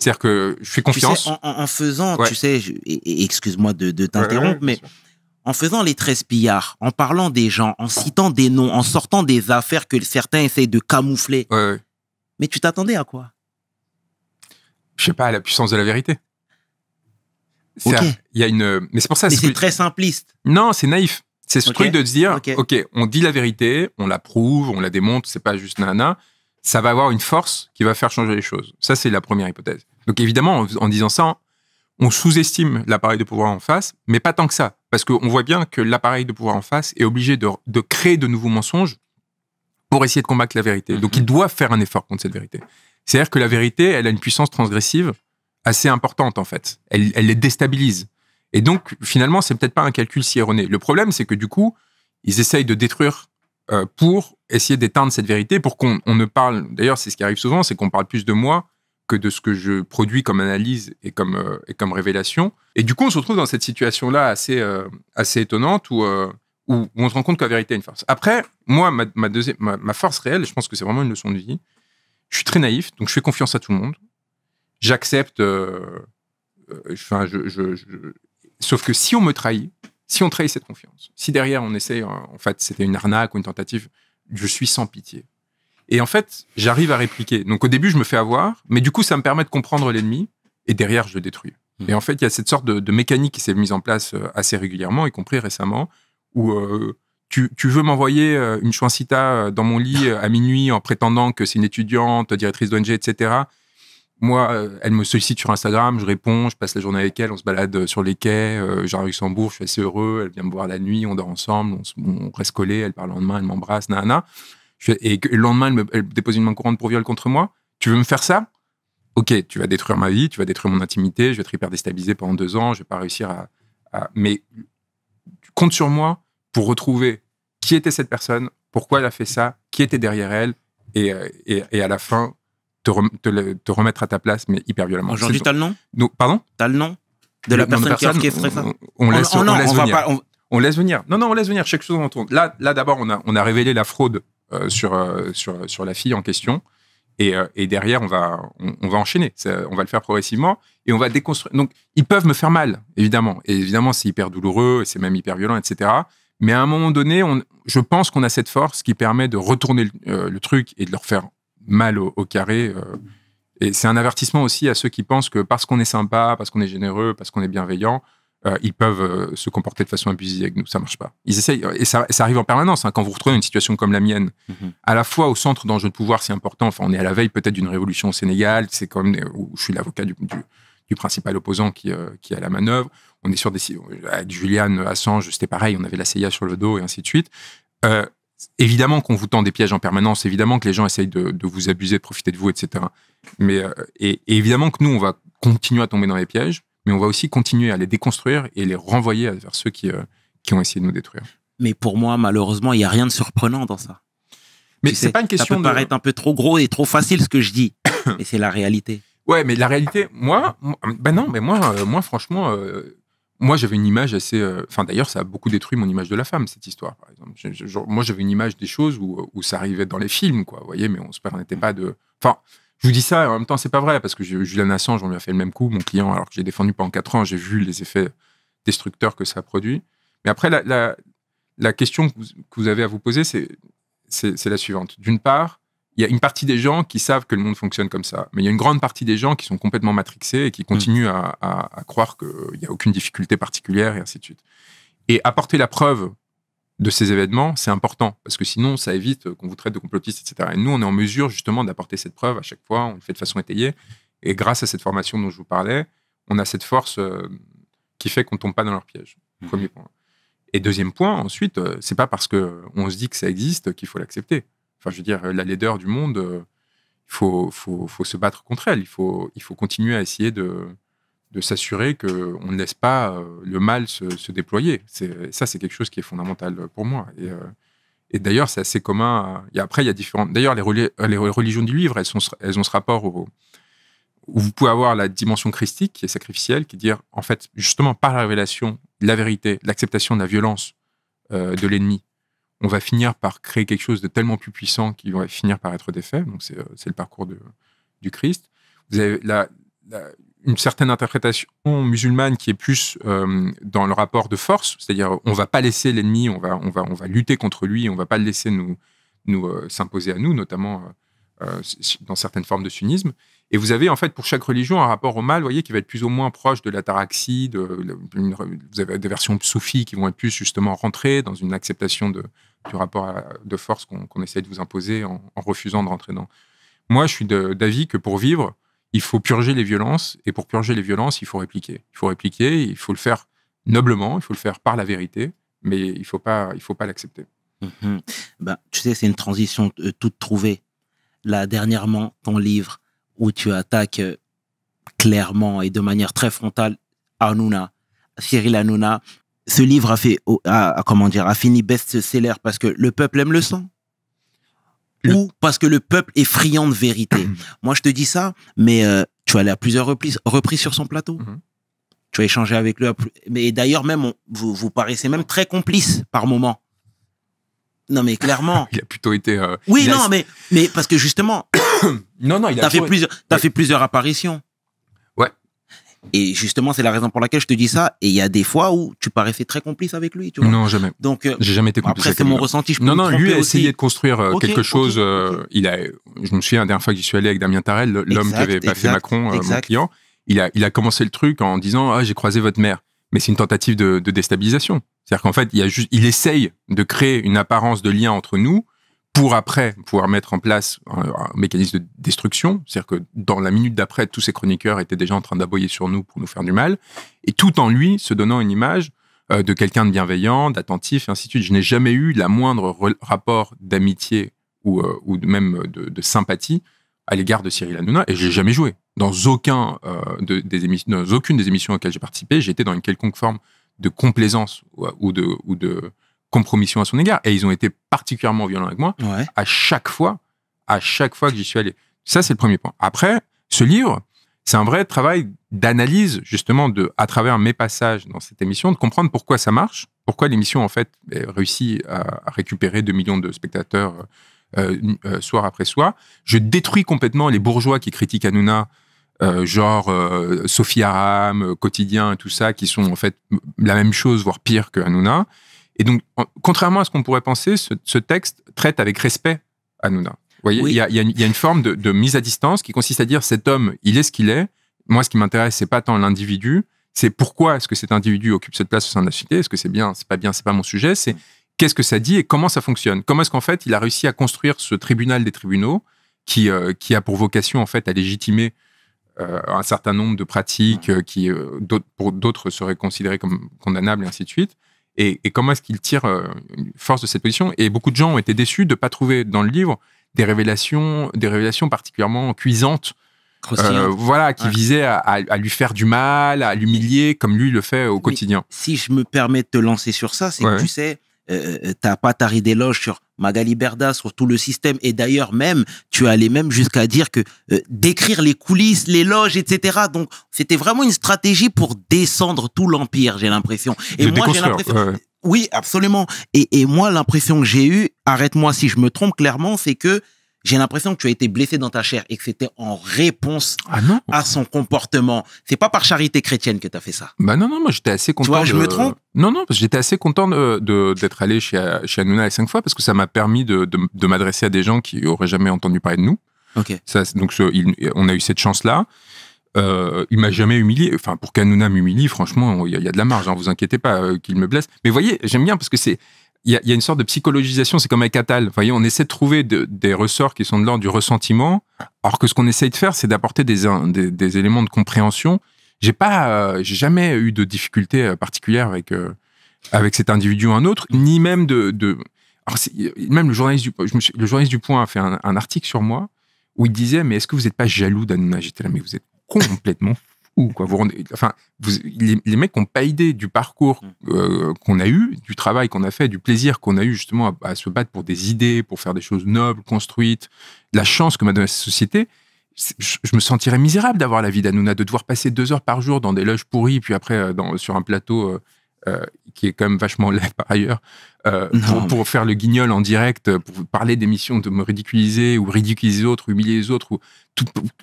C'est-à-dire que je fais confiance. en, faisant, tu sais, excuse-moi de, t'interrompre, mais en faisant les 13 pillards, en parlant des gens, en citant des noms, en sortant des affaires que certains essayent de camoufler. Mais tu t'attendais à quoi Je sais pas, à la puissance de la vérité. Il y a une. Mais c'est pour ça. c'est très simpliste. Non, c'est naïf. C'est ce truc de dire, ok, on dit la vérité, on la prouve, on la démontre, c'est pas juste nana. Ça va avoir une force qui va faire changer les choses. Ça, c'est la première hypothèse. Donc évidemment, en disant ça, on sous-estime l'appareil de pouvoir en face, mais pas tant que ça, parce qu'on voit bien que l'appareil de pouvoir en face est obligé de, créer de nouveaux mensonges pour essayer de combattre la vérité. Mhm. Donc il doit faire un effort contre cette vérité. C'est-à-dire que la vérité, elle a une puissance transgressive assez importante en fait. Elle, les déstabilise. Et donc finalement, c'est peut-être pas un calcul si erroné. Le problème, c'est que du coup, ils essayent de détruire euh, pour essayer d'éteindre cette vérité, pour qu'on ne parle. D'ailleurs, c'est ce qui arrive souvent, c'est qu'on parle plus de moi que de ce que je produis comme analyse et comme, euh, comme révélation. Et du coup, on se retrouve dans cette situation-là assez, euh, assez étonnante où, euh, où on se rend compte que la vérité a une force. Après, moi, ma, deuxième, ma, force réelle, je pense que c'est vraiment une leçon de vie. Je suis très naïf, donc je fais confiance à tout le monde. J'accepte. Sauf que si on me trahit, si on trahit cette confiance, si derrière on essaye, en fait, c'était une arnaque ou une tentative, je suis sans pitié. Et en fait, j'arrive à répliquer. Donc au début, je me fais avoir, mais du coup, ça me permet de comprendre l'ennemi, et derrière, je le détruis. Hmm. Et en fait, il y a cette sorte de, mécanique qui s'est mise en place euh, assez régulièrement, y compris récemment, où euh, tu, veux m'envoyer euh, une chouancita dans mon lit à minuit en prétendant que c'est une étudiante, directrice d'ONG, etc. Moi, elle me sollicite sur Instagram, je réponds, je passe la journée avec elle, on se balade sur les quais, J'arrive à Luxembourg, je suis assez heureux, elle vient me voir la nuit, on dort ensemble, on, on reste collé. elle parle le lendemain, elle m'embrasse, nana et, le lendemain, elle, dépose une main courante pour viol contre moi. Tu veux me faire ça Ok, tu vas détruire ma vie, tu vas détruire mon intimité, je vais être hyper déstabilisé pendant deux ans, je vais pas réussir à. Mais compte sur moi pour retrouver qui était cette personne, pourquoi elle a fait ça, qui était derrière elle, et, euh, à la fin, te, remettre à ta place, mais hyper violemment. Aujourd'hui, t'as le nom Pardon T'as le nom de la personne, qui a fait ça On, laisse, oh, venir. on... laisse venir. Non, non, on laisse venir. Chaque chose en tourne. Là, là d'abord, on a, on a révélé la fraude euh, sur, euh, euh, sur, la fille en question. Et, derrière, on va, on, va enchaîner. on va le faire progressivement et on va déconstruire. Donc, ils peuvent me faire mal, évidemment. Et évidemment, c'est hyper douloureux, et c'est même hyper violent, etc. Mais à un moment donné, je pense qu'on a cette force qui permet de retourner le, truc et de leur faire mal au, carré. et c'est un avertissement aussi à ceux qui pensent que parce qu'on est sympa, parce qu'on est généreux, parce qu'on est bienveillant, euh, ils peuvent euh, se comporter de façon abusive avec nous. Ça marche pas. Ils essayent, euh, et ça, arrive en permanence. Hein, quand vous vous retrouvez dans une situation comme la mienne, mhm. à la fois au centre d'enjeux de pouvoir, c'est important. Enfin, on est à la veille peut-être d'une révolution au Sénégal. C'est quand même où je suis l'avocat du, principal opposant qui, qui a la manœuvre. On est sur des Julian Assange, c'était pareil. On avait la CIA sur le dos et ainsi de suite. évidemment qu'on vous tend des pièges en permanence. Évidemment que les gens essayent de, vous abuser, de profiter de vous, etc. Mais et évidemment que nous, on va continuer à tomber dans les pièges mais on va aussi continuer à les déconstruire et les renvoyer vers ceux qui, euh, qui ont essayé de nous détruire. Mais pour moi, malheureusement, il n'y a rien de surprenant dans ça. Mais c'est pas une question. Ça peut de... paraître un peu trop gros et trop facile ce que je dis, mais c'est la réalité. Ouais, mais la réalité, moi, ben non, mais moi, euh, moi, franchement, euh, moi, j'avais une image assez. Enfin, d'ailleurs, ça a beaucoup détruit mon image de la femme cette histoire, par exemple. moi, j'avais une image des choses où, où, ça arrivait dans les films, quoi. Vous voyez, mais on se permettait pas de. Enfin, je vous dis ça, et en même temps, c'est pas vrai, parce que Julien Assange, on lui a fait le même coup, mon client, alors que j'ai défendu pendant quatre ans, j'ai vu les effets destructeurs que ça produit. Mais après, la, question que vous, avez à vous poser, c'est la suivante. D'une part, il y a une partie des gens qui savent que le monde fonctionne comme ça, mais il y a une grande partie des gens qui sont complètement matrixés et qui mm. continuent à, à, croire qu'il n'y a aucune difficulté particulière et ainsi de suite. Et apporter la preuve de ces événements, c'est important, parce que sinon, ça évite qu'on vous traite de complotiste, etc. Et nous, on est en mesure justement d'apporter cette preuve à chaque fois, on le fait de façon étayée, et grâce à cette formation dont je vous parlais, on a cette force euh, qui fait qu'on ne tombe pas dans leur piège. Mhm. Premier point. Et deuxième point, ensuite, euh, c'est pas parce qu'on se dit que ça existe qu'il faut l'accepter. Enfin, je veux dire, la laideur du monde, euh, il faut, faut, faut, se battre contre elle, il faut, il faut continuer à essayer de, de s'assurer qu'on ne laisse pas euh, le mal se, déployer. Ça, c'est quelque chose qui est fondamental euh, pour moi. Euh, et, d'ailleurs, c'est assez commun. Et après, il y a différentes. D'ailleurs, les, religions du livre, elles, sont, elles ont ce rapport au, où vous pouvez avoir la dimension christique qui est sacrificielle, qui est dire, en fait, justement, par la révélation, la vérité, l'acceptation de la violence de l'ennemi, on va finir par créer quelque chose de tellement plus puissant qu'il va finir par être défait. Donc, c'est le parcours de, du Christ. Vous avez la, une certaine interprétation musulmane qui est plus euh, dans le rapport de force, c'est-à-dire on va pas laisser l'ennemi, on va, on, va, on va lutter contre lui, on va pas le laisser nous, nous euh, s'imposer à nous, notamment euh, dans certaines formes de sunnisme. Et vous avez en fait pour chaque religion un rapport au mal, vous voyez, qui va être plus ou moins proche de l'ataraxie, de, vous avez des versions soufis qui vont être plus justement rentrées dans une acceptation de, du rapport de force qu'on essaie de vous imposer en, en, refusant de rentrer dans. Moi, je suis d'avis que pour vivre, il faut purger les violences, et pour purger les violences, il faut répliquer. Il faut répliquer, il faut le faire noblement, il faut le faire par la vérité, mais il ne faut pas l'accepter. Mhm. Ben, tu sais, c'est une transition euh, toute trouvée. Là, dernièrement, ton livre où tu attaques euh, clairement et de manière très frontale Hanouna, Cyril Anuna. ce livre a fait, comment dire, a fini best-seller parce que le peuple aime le sang ou parce que le peuple est friand de vérité. Moi, je te dis ça, mais euh, tu as allé à plusieurs reprises, repris sur son plateau. Mhm. Tu as échangé avec lui. Mais d'ailleurs, même, vous, vous paraissez même très complice par moment. Non, mais clairement. il a plutôt été. Euh, oui, non, mais, mais parce que justement. non, non, il a as fait plusieurs apparitions. Et justement, c'est la raison pour laquelle je te dis ça. Et il y a des fois où tu paraissais très complice avec lui, tu Non, jamais. Donc, euh, j'ai jamais été complice. Après, c'est mon ressenti. non, non, lui a essayé de construire euh, quelque chose. Euh, il a, je me souviens la dernière fois que j'y suis allé avec Damien Tarel, l'homme qui avait pas fait Macron, mon client. Il a, il a commencé le truc en disant ah j'ai croisé votre mère. Mais c'est une tentative de, déstabilisation. C'est-à-dire qu'en fait, il, il essaye de créer une apparence de lien entre nous pour après pouvoir mettre en place euh, un, mécanisme de destruction, c'est-à-dire que dans la minute d'après, tous ces chroniqueurs étaient déjà en train d'aboyer sur nous pour nous faire du mal, et tout en lui se donnant une image euh, de quelqu'un de bienveillant, d'attentif, et ainsi de suite. Je n'ai jamais eu la moindre rapport d'amitié ou, euh, même de, sympathie à l'égard de Cyril Hanouna, et j'ai jamais joué. Dans, aucun, des émissions, aucune des émissions auxquelles j'ai participé, j'étais dans une quelconque forme de complaisance ou de, ou de compromission à son égard. Et ils ont été particulièrement violents avec moi à chaque fois, à chaque fois que j'y suis allé. Ça, c'est le premier point. Après, ce livre, c'est un vrai travail d'analyse, justement, de, à travers mes passages dans cette émission, de comprendre pourquoi ça marche, pourquoi l'émission, en fait, réussit à récupérer 2 millions de spectateurs euh, euh, soir après soir. Je détruis complètement les bourgeois qui critiquent Hanouna, euh, genre Sophie Aram, Quotidien, tout ça, qui sont, en fait, la même chose, voire pire que Hanouna. Et donc, contrairement à ce qu'on pourrait penser, ce, texte traite avec respect Hanouna. Vous voyez, il, y a, une, forme de, mise à distance qui consiste à dire cet homme, il est ce qu'il est. Moi, ce qui m'intéresse, c'est pas tant l'individu, c'est pourquoi est-ce que cet individu occupe cette place au sein de la société. Est-ce que c'est bien, c'est pas bien, c'est pas mon sujet. C'est qu'est-ce que ça dit et comment ça fonctionne. Comment est-ce qu'en fait, il a réussi à construire ce tribunal des tribunaux qui, euh, qui a pour vocation en fait à légitimer euh, un certain nombre de pratiques euh, qui, pour d'autres, seraient considérées comme condamnables et ainsi de suite et, comment est-ce qu'il tire euh, force de cette position. Et beaucoup de gens ont été déçus de ne pas trouver dans le livre des révélations, des révélations particulièrement cuisantes. Euh, voilà, qui visaient à, lui faire du mal, à l'humilier, comme lui le fait au quotidien. Si je me permets de te lancer sur ça, c'est que tu sais, euh, euh, t'as pas taré loges sur Magali Berda, sur tout le système. Et d'ailleurs, même, tu allé même jusqu'à dire que euh, décrire les coulisses, les loges, etc. Donc, c'était vraiment une stratégie pour descendre tout l'empire, j'ai l'impression. Et moi, j'ai l'impression. Oui, absolument. Et, et moi, l'impression que j'ai eue, arrête-moi si je me trompe clairement, c'est que j'ai l'impression que tu as été blessé dans ta chair et que c'était en réponse ah à son comportement. C'est pas par charité chrétienne que tu as fait ça. Bah non, non, moi j'étais assez content. Tu vois, je me trompe Non, non, j'étais assez content d'être allé chez, chez Hanouna les cinq fois parce que ça m'a permis de, de, m'adresser à des gens qui auraient jamais entendu parler de nous. Ok. Ça, donc on a eu cette chance-là. Euh, il m'a jamais humilié. Enfin, pour qu'Anouna m'humilie, franchement, il y, a de la marge, hein, vous inquiétez pas euh, qu'il me blesse. Mais voyez, j'aime bien parce que c'est il y, a une sorte de psychologisation, c'est comme avec Atal. voyez, on essaie de trouver des ressorts qui sont de l'ordre du ressentiment, alors que ce qu'on essaye de faire, c'est d'apporter des, des, éléments de compréhension. J'ai pas, euh, j'ai jamais eu de difficultés euh, particulière avec euh, avec cet individu ou un autre, ni même de, même le journaliste du le journaliste du Point a fait un, article sur moi où il disait mais est-ce que vous n'êtes pas jaloux d'Anouna J'étais mais vous êtes complètement quoi. Vous enfin, vous, les, mecs n'ont pas idée du parcours mm. euh, qu'on a eu, du travail qu'on a fait, du plaisir qu'on a eu justement à, se battre pour des idées, pour faire des choses nobles, construites, la chance que m'a donnée cette société. Je, me sentirais misérable d'avoir la vie d'Anouna, de devoir passer deux heures par jour dans des loges pourries, puis après euh, sur un plateau euh, euh, qui est quand même vachement laid par ailleurs, euh, pour, faire le guignol en direct, euh, pour parler d'émissions, de me ridiculiser ou ridiculiser les autres, humilier les autres,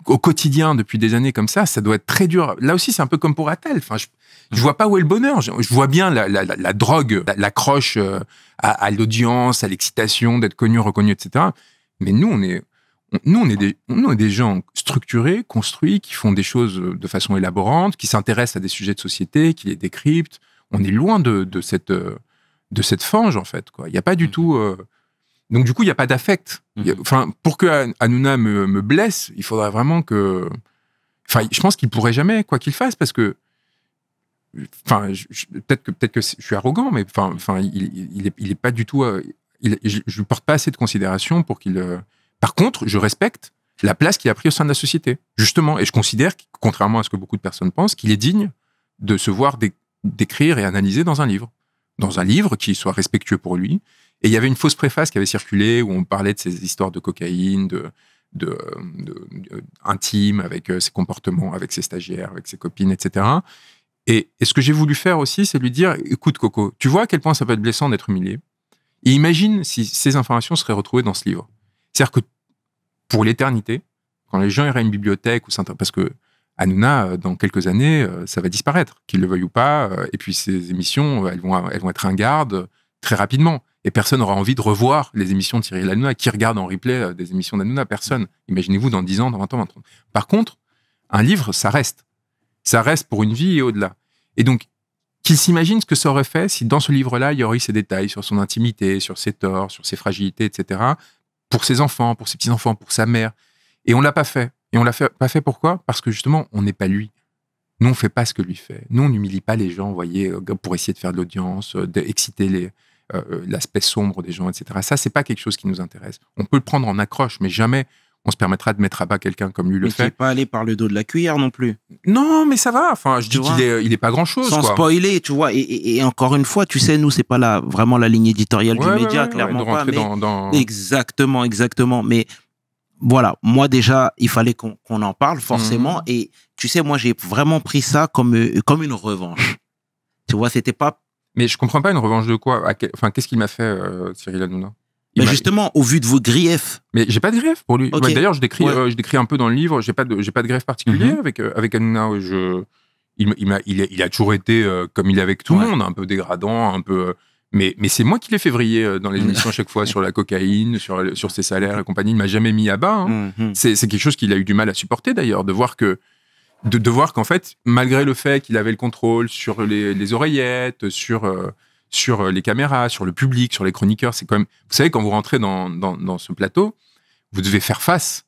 au quotidien depuis des années comme ça, ça doit être très dur. Là aussi, c'est un peu comme pour Attal. Enfin, je, ne vois pas où est le bonheur. Je, vois bien la, drogue, l'accroche à, l'audience, à l'excitation d'être connu, reconnu, etc. Mais nous, on est, nous, on est des, gens structurés, construits, qui font des choses de façon élaborante, qui s'intéressent à des sujets de société, qui les décryptent, on est loin de, cette, euh, de cette fange, en fait. Il n'y a pas du mm. tout. Euh, donc, du coup, il n'y a pas d'affect. Mm. Enfin, pour que Hanouna me, blesse, il faudrait vraiment que. Enfin, je pense qu'il pourrait jamais, quoi qu'il fasse, parce que. Enfin, peut-être que, peut que je suis arrogant, mais enfin, il, il, pas du tout. Euh, je ne porte pas assez de considération pour qu'il. Par contre, je respecte la place qu'il a pris au sein de la société, justement. Et je considère, contrairement à ce que beaucoup de personnes pensent, qu'il est digne de se voir des d'écrire et analyser dans un livre. Dans un livre qui soit respectueux pour lui. Et il y avait une fausse préface qui avait circulé où on parlait de ses histoires de cocaïne, de, de, intime avec euh, ses comportements, avec ses stagiaires, avec ses copines, etc. Et, ce que j'ai voulu faire aussi, c'est lui dire écoute, Coco, tu vois à quel point ça peut être blessant d'être humilié. Et imagine si ces informations seraient retrouvées dans ce livre. C'est-à-dire que pour l'éternité, quand les gens iraient à une bibliothèque ou parce que Hanouna, euh, dans quelques années, euh, ça va disparaître, qu'il le veuille ou pas. Euh, et puis ces émissions, elles vont, être un garde très rapidement. Et personne n'aura envie de revoir les émissions de Cyril Hanouna. Qui regarde en replay des émissions d'Hanouna Personne. Imaginez-vous dans 10 ans, dans 20 ans, 20 ans. Par contre, un livre, ça reste. Ça reste pour une vie et au-delà. Et donc, qu'il s'imagine ce que ça aurait fait si dans ce livre-là, il y aurait eu ces détails sur son intimité, sur ses torts, sur ses fragilités, etc., pour ses enfants, pour ses petits-enfants, pour sa mère. Et on ne l'a pas fait. Et on l'a fait, pas fait pourquoi Parce que justement, on n'est pas lui. Nous, on fait pas ce que lui fait. Nous, on n'humilie pas les gens, vous voyez, euh, pour essayer de faire de l'audience, euh, d'exciter les, euh, l'aspect sombre des gens, etc. Ça, c'est pas quelque chose qui nous intéresse. On peut le prendre en accroche, mais jamais on se permettra de mettre à bas quelqu'un comme lui le fait. Il pas aller par le dos de la cuillère non plus. Non, mais ça va. Enfin, je dis qu'il est, il est pas grand chose. Sans spoiler, tu vois. Et, encore une fois, tu sais, nous, c'est pas la vraiment la ligne éditoriale du média, clairement Exactement, exactement. Mais voilà, moi déjà, il fallait qu'on en parle forcément. Mhm. Et tu sais, moi, j'ai vraiment pris ça comme, euh, comme une revanche. Tu vois, c'était pas. Mais je comprends pas une revanche de quoi Enfin, qu'est-ce qu'il m'a fait, euh, Cyril Hanouna bah, mais justement, au vu de vos griefs. Mais j'ai pas de griefs pour lui. D'ailleurs, je décris, euh, je décris un peu dans le livre. J'ai pas de, j'ai pas de grief particulier mhm. avec avec Hanouna. Je, il, il, a, toujours été comme il est avec tout le monde, un peu dégradant, un peu mais, c'est moi qui l'ai fait vriller euh, dans les mm. émissions à chaque fois sur la cocaïne, sur, ses salaires et compagnie. Il m'a jamais mis à bas. Hein. Mm, mm. C'est quelque chose qu'il a eu du mal à supporter d'ailleurs, de voir que de, voir qu'en fait, malgré le fait qu'il avait le contrôle sur les, oreillettes, sur euh, euh, les caméras, sur le public, sur les chroniqueurs, c'est quand même. Vous savez, quand vous rentrez dans, ce plateau, vous devez faire face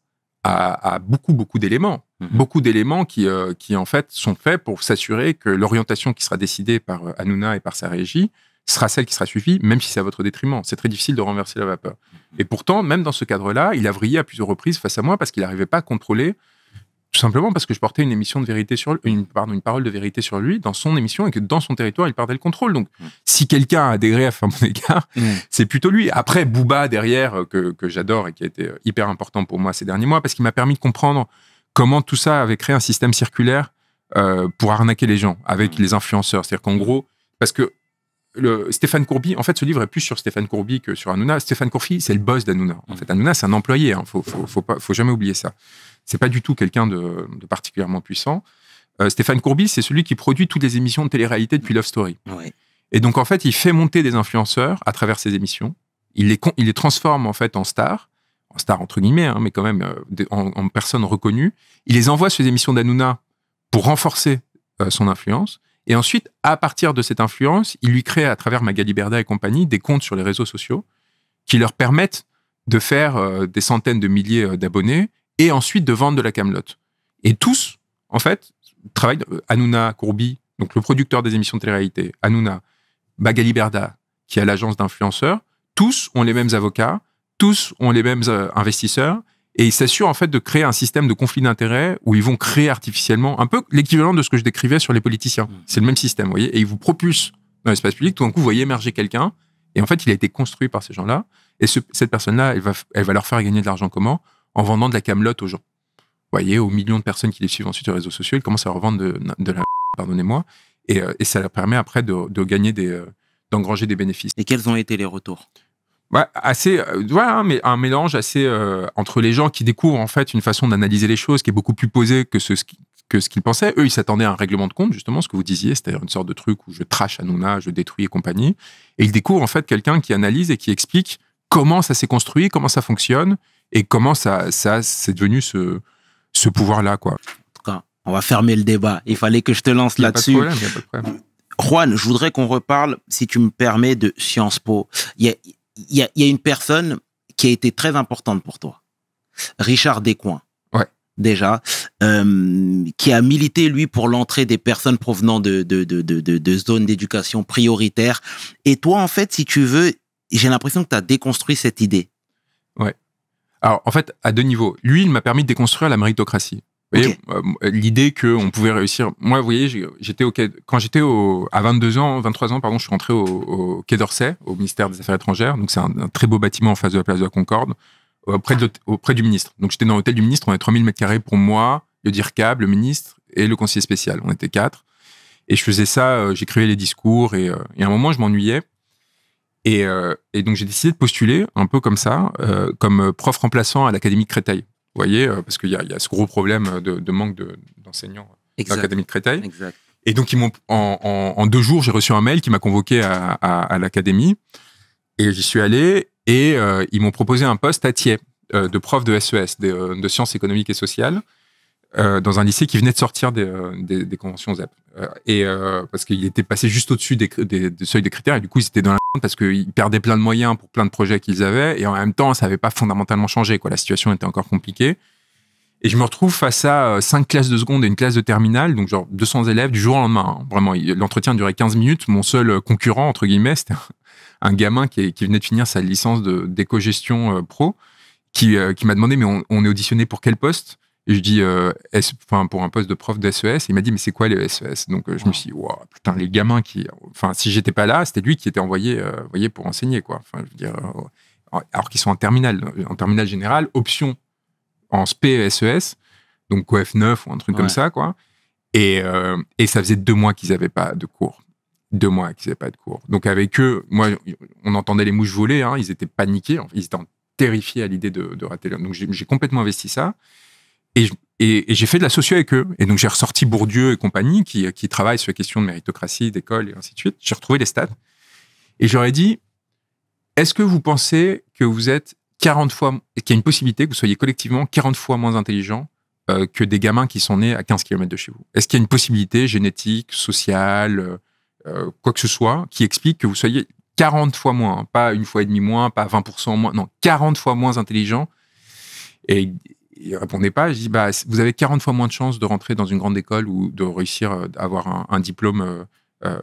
à, beaucoup beaucoup d'éléments, mm-hmm. beaucoup d'éléments qui qui en fait sont faits pour s'assurer que l'orientation qui sera décidée par Hanouna et par sa régie sera celle qui sera suivie, même si c'est à votre détriment. C'est très difficile de renverser la vapeur. Et pourtant, même dans ce cadre-là, il a vrillé à plusieurs reprises face à moi parce qu'il n'arrivait pas à contrôler tout simplement parce que je portais une émission de vérité sur une pardon une parole de vérité sur lui dans son émission et que dans son territoire il perdait le contrôle donc mm. si quelqu'un a greffes à mon égard mm. c'est plutôt lui après Booba derrière euh, que, que j'adore et qui a été euh, hyper important pour moi ces derniers mois parce qu'il m'a permis de comprendre comment tout ça avait créé un système circulaire euh, pour arnaquer les gens avec mm. les influenceurs c'est-à-dire qu'en gros parce que Stéphane Courby, en fait, ce livre est plus sur Stéphane Courby que sur Anuna Stéphane Courby, c'est le boss d'Anuna En mm. fait, Anuna c'est un employé. Hein. Faut, faut, jamais oublier ça. C'est pas du tout quelqu'un de, particulièrement puissant. Euh, Stéphane Courby, c'est celui qui produit toutes les émissions de télé-réalité depuis Love Story. Et donc, en fait, il fait monter des influenceurs à travers ses émissions. Il les, transforme, en fait, en stars. En stars, entre guillemets, hein, mais quand même euh, en, personnes reconnues. Il les envoie sur les émissions d'Anuna pour renforcer euh, son influence. Et ensuite, à partir de cette influence, il lui crée à travers Magali Berda et compagnie des comptes sur les réseaux sociaux qui leur permettent de faire euh, des centaines de milliers euh, d'abonnés et ensuite de vendre de la camelote. Et tous, en fait, travaillent. Euh, Hanouna Courbi, donc le producteur des émissions de télé-réalité, Hanouna, Magali Berda, qui a l'agence d'influenceurs, tous ont les mêmes avocats, tous ont les mêmes investisseurs, et ils s'assurent en fait de créer un système de conflit d'intérêts où ils vont créer artificiellement un peu l'équivalent de ce que je décrivais sur les politiciens. Mm. C'est le même système, vous voyez. Et ils vous propulsent dans l'espace public. Tout d'un coup, vous voyez émerger quelqu'un. Et en fait, il a été construit par ces gens-là. Et cette personne-là, elle va, elle va leur faire gagner de l'argent comment En vendant de la camelote aux gens. Vous voyez, aux millions de personnes qui les suivent ensuite sur les réseaux sociaux, ils commencent à revendre de, de la pardonnez-moi. Euh, et, ça leur permet après de gagner des, euh, d'engranger des bénéfices. Et quels ont été les retours bah, assez, euh, hein, mais un mélange assez euh, entre les gens qui découvrent en fait une façon d'analyser les choses qui est beaucoup plus posée que ce, ce qu'ils pensaient. Eux, ils s'attendaient à un règlement de compte, justement, ce que vous disiez, c'est-à-dire une sorte de truc où je trash Nuna je détruis et compagnie. Et ils découvrent en fait quelqu'un qui analyse et qui explique comment ça s'est construit, comment ça fonctionne et comment ça, ça c'est devenu ce, ce pouvoir-là, quoi. En tout cas, on va fermer le débat. Il fallait que je te lance là-dessus. Juan, je voudrais qu'on reparle, si tu me permets, de Sciences Po. Il y il y a, une personne qui a été très importante pour toi, Richard Descoings. Ouais. Déjà, euh, qui a milité lui pour l'entrée des personnes provenant de zones d'éducation prioritaire. Et toi, en fait, si tu veux, j'ai l'impression que tu as déconstruit cette idée. Ouais. Alors, en fait, à deux niveaux. Lui, il m'a permis de déconstruire la méritocratie. Et euh, euh, l'idée qu'on pouvait réussir. Moi, vous voyez, j'étais quand j'étais à 22 ans, 23 ans, pardon, je suis rentré au, Quai d'Orsay, au ministère des Affaires étrangères. Donc, c'est un, très beau bâtiment en face de la place de la Concorde, auprès, auprès du ministre. Donc, j'étais dans l'hôtel du ministre. On avait 3000 mètres carrés pour moi, le DIRCAB, le ministre et le conseiller spécial. On était quatre. Et je faisais ça, euh, j'écrivais les discours. Et, à un moment, je m'ennuyais. Et, donc j'ai décidé de postuler un peu comme ça, comme prof remplaçant à l'Académie de Créteil. Vous voyez, euh, parce qu'il y, a ce gros problème de, manque d'enseignants de, l'Académie de Créteil. Et donc, ils en, en, deux jours, j'ai reçu un mail qui m'a convoqué à, l'Académie. Et j'y suis allé et euh, ils m'ont proposé un poste à Thiers euh, de prof de SES, e de sciences économiques et sociales. Euh, dans un lycée qui venait de sortir des, euh, des, des conventions ZEP. Euh, et parce qu'il était passé juste au-dessus des, des, seuils des critères, et du coup, ils étaient dans la parce qu'ils perdaient plein de moyens pour plein de projets qu'ils avaient, et en même temps, ça n'avait pas fondamentalement changé. Quoi. La situation était encore compliquée. Et je me retrouve face à cinq classes de seconde et une classe de terminale, donc genre 200 élèves du jour au lendemain. Hein. Vraiment, l'entretien durait 15 minutes. Mon seul concurrent, entre guillemets, c'était un gamin qui, qui, venait de finir sa licence d'éco-gestion pro, qui, qui m'a demandé, mais on est auditionné pour quel poste je dis, euh, pour un poste de prof S.E.S. E il m'a dit, mais c'est quoi le SES e Donc euh, je me suis dit, putain, les gamins qui. Enfin, si j'étais pas là, c'était lui qui était envoyé euh, voyez, pour enseigner, quoi. Enfin, je veux dire, euh, alors qu'ils sont en terminale, en terminale générale, option en SP SES, e donc f 9 ou un truc comme ça, quoi. Et, et ça faisait deux mois qu'ils n'avaient pas de cours. Deux mois qu'ils n'avaient pas de cours. Donc avec eux, moi, on entendait les mouches voler, hein, ils étaient paniqués, ils étaient terrifiés à l'idée de, rater l'homme Donc j'ai complètement investi ça. Et, j'ai fait de la avec eux. Et donc, j'ai ressorti Bourdieu et compagnie, qui, qui travaillent sur la question de méritocratie, d'école et ainsi de suite. J'ai retrouvé les stats. Et j'aurais dit, est-ce que vous pensez que vous êtes 40 fois, qu'il y a une possibilité que vous soyez collectivement 40 fois moins intelligent euh, que des gamins qui sont nés à 15 km de chez vous Est-ce qu'il y a une possibilité génétique, sociale, euh, euh, quoi que ce soit, qui explique que vous soyez 40 fois moins, pas une fois et demi moins, pas 20% moins, non, 40 fois moins intelligent et, il répondait pas. Je dis bah, vous avez 40 fois moins de chances de rentrer dans une grande école ou de réussir à euh, avoir un, diplôme euh, euh,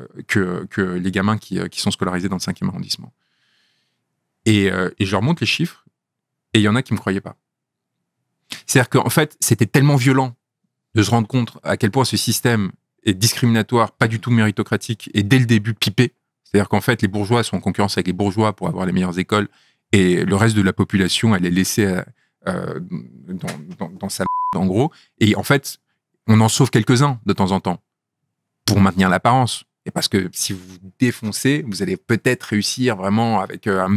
que, les gamins qui, sont scolarisés dans le 5e arrondissement. Et, je leur montre les chiffres et il y en a qui me croyaient pas. C'est-à-dire qu'en fait, c'était tellement violent de se rendre compte à quel point ce système est discriminatoire, pas du tout méritocratique et dès le début pipé. C'est-à-dire qu'en fait, les bourgeois sont en concurrence avec les bourgeois pour avoir les meilleures écoles et le reste de la population, elle est laissée à, euh, dans, dans, sa en gros. Et en fait, on en sauve quelques-uns de temps en temps pour maintenir l'apparence. Et parce que si vous défoncez, vous allez peut-être réussir vraiment avec 40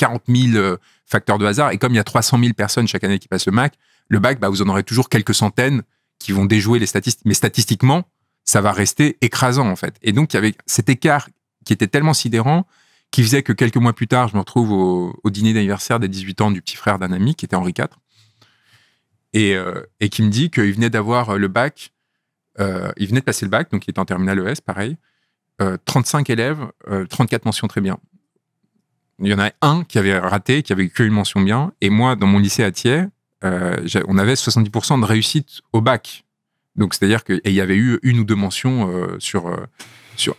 euh, 000 euh, facteurs de hasard. Et comme il y a 300 000 personnes chaque année qui passent le mac le bac, bah, vous en aurez toujours quelques centaines qui vont déjouer les statistiques. Mais statistiquement, ça va rester écrasant en fait. Et donc, il y avait cet écart qui était tellement sidérant qui faisait que quelques mois plus tard, je me retrouve au, dîner d'anniversaire des 18 ans du petit frère d'un ami qui était Henri IV, euh, et, qui me dit qu'il venait d'avoir euh, le bac, euh, il venait de passer le bac, donc il était en terminale ES, pareil, 35 élèves, 34 mentions très bien. Il y en a un qui avait raté, qui avait que une mention bien, et moi, dans mon lycée à Thiers, on avait 70% de réussite au bac. Donc, c'est-à-dire qu'il y avait eu une ou deux mentions sur... sur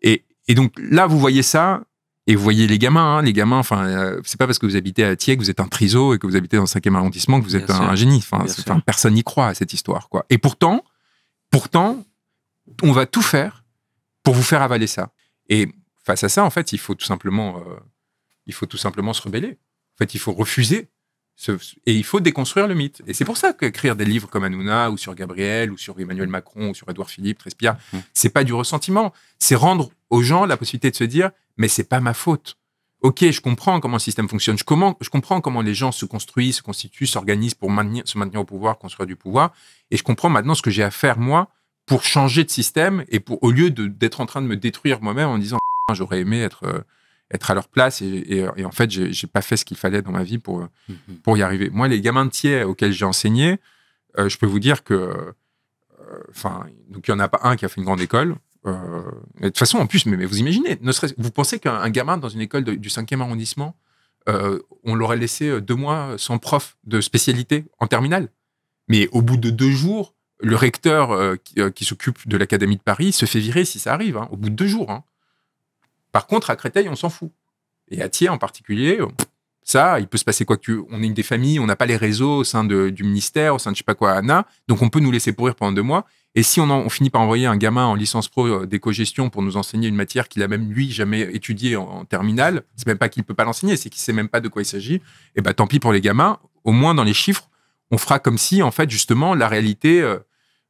et, et donc là, vous voyez ça, et vous voyez les gamins, hein, les gamins, enfin, euh, c'est pas parce que vous habitez à Thiers, que vous êtes un triseau et que vous habitez dans le 5e arrondissement que vous êtes un, génie. Enfin, personne n'y croit à cette histoire, quoi. Et pourtant, pourtant, on va tout faire pour vous faire avaler ça. Et face à ça, en fait, il faut tout simplement, euh, il faut tout simplement se rebeller. En fait, il faut refuser et il faut déconstruire le mythe. Et c'est pour ça qu'écrire des livres comme Hanouna ou sur Gabriel ou sur Emmanuel Macron ou sur Edouard Philippe, Trespierre, mmh. c'est pas du ressentiment. C'est rendre aux gens la possibilité de se dire mais c'est pas ma faute. Ok, je comprends comment le système fonctionne, je, comprends comment les gens se construisent, se constituent, s'organisent pour se maintenir au pouvoir, construire du pouvoir, et je comprends maintenant ce que j'ai à faire moi pour changer de système et au lieu d'être en train de me détruire moi-même en disant ah, j'aurais aimé euh, être à leur place et, en fait j'ai pas fait ce qu'il fallait dans ma vie pour euh, mhm. y arriver. Moi, les gamins de tiers auxquels j'ai enseigné, euh, je peux vous dire que enfin il y en a pas un qui a fait une grande école de toute façon, en plus, mais, vous imaginez, ne serait vous pensez qu'un gamin dans une école du 5e arrondissement, euh, on l'aurait laissé euh, deux mois sans prof de spécialité en terminale. Mais au bout de deux jours, le recteur euh, qui, s'occupe de l'Académie de Paris se fait virer si ça arrive, hein, au bout de deux jours. Hein. Par contre, à Créteil, on s'en fout. Et à Thiers en particulier, ça. Il peut se passer quoi que tu... On est une des familles, on n'a pas les réseaux au sein de, du ministère, au sein de je sais pas quoi, Anna. Donc on peut nous laisser pourrir pendant deux mois. Et si on, on finit par envoyer un gamin en licence pro euh, d'éco-gestion pour nous enseigner une matière qu'il a même lui jamais étudiée en, en terminale, c'est même pas qu'il peut pas l'enseigner, c'est qu'il sait même pas de quoi il s'agit. Et eh ben tant pis pour les gamins. Au moins dans les chiffres, on fera comme si en fait justement la réalité, euh,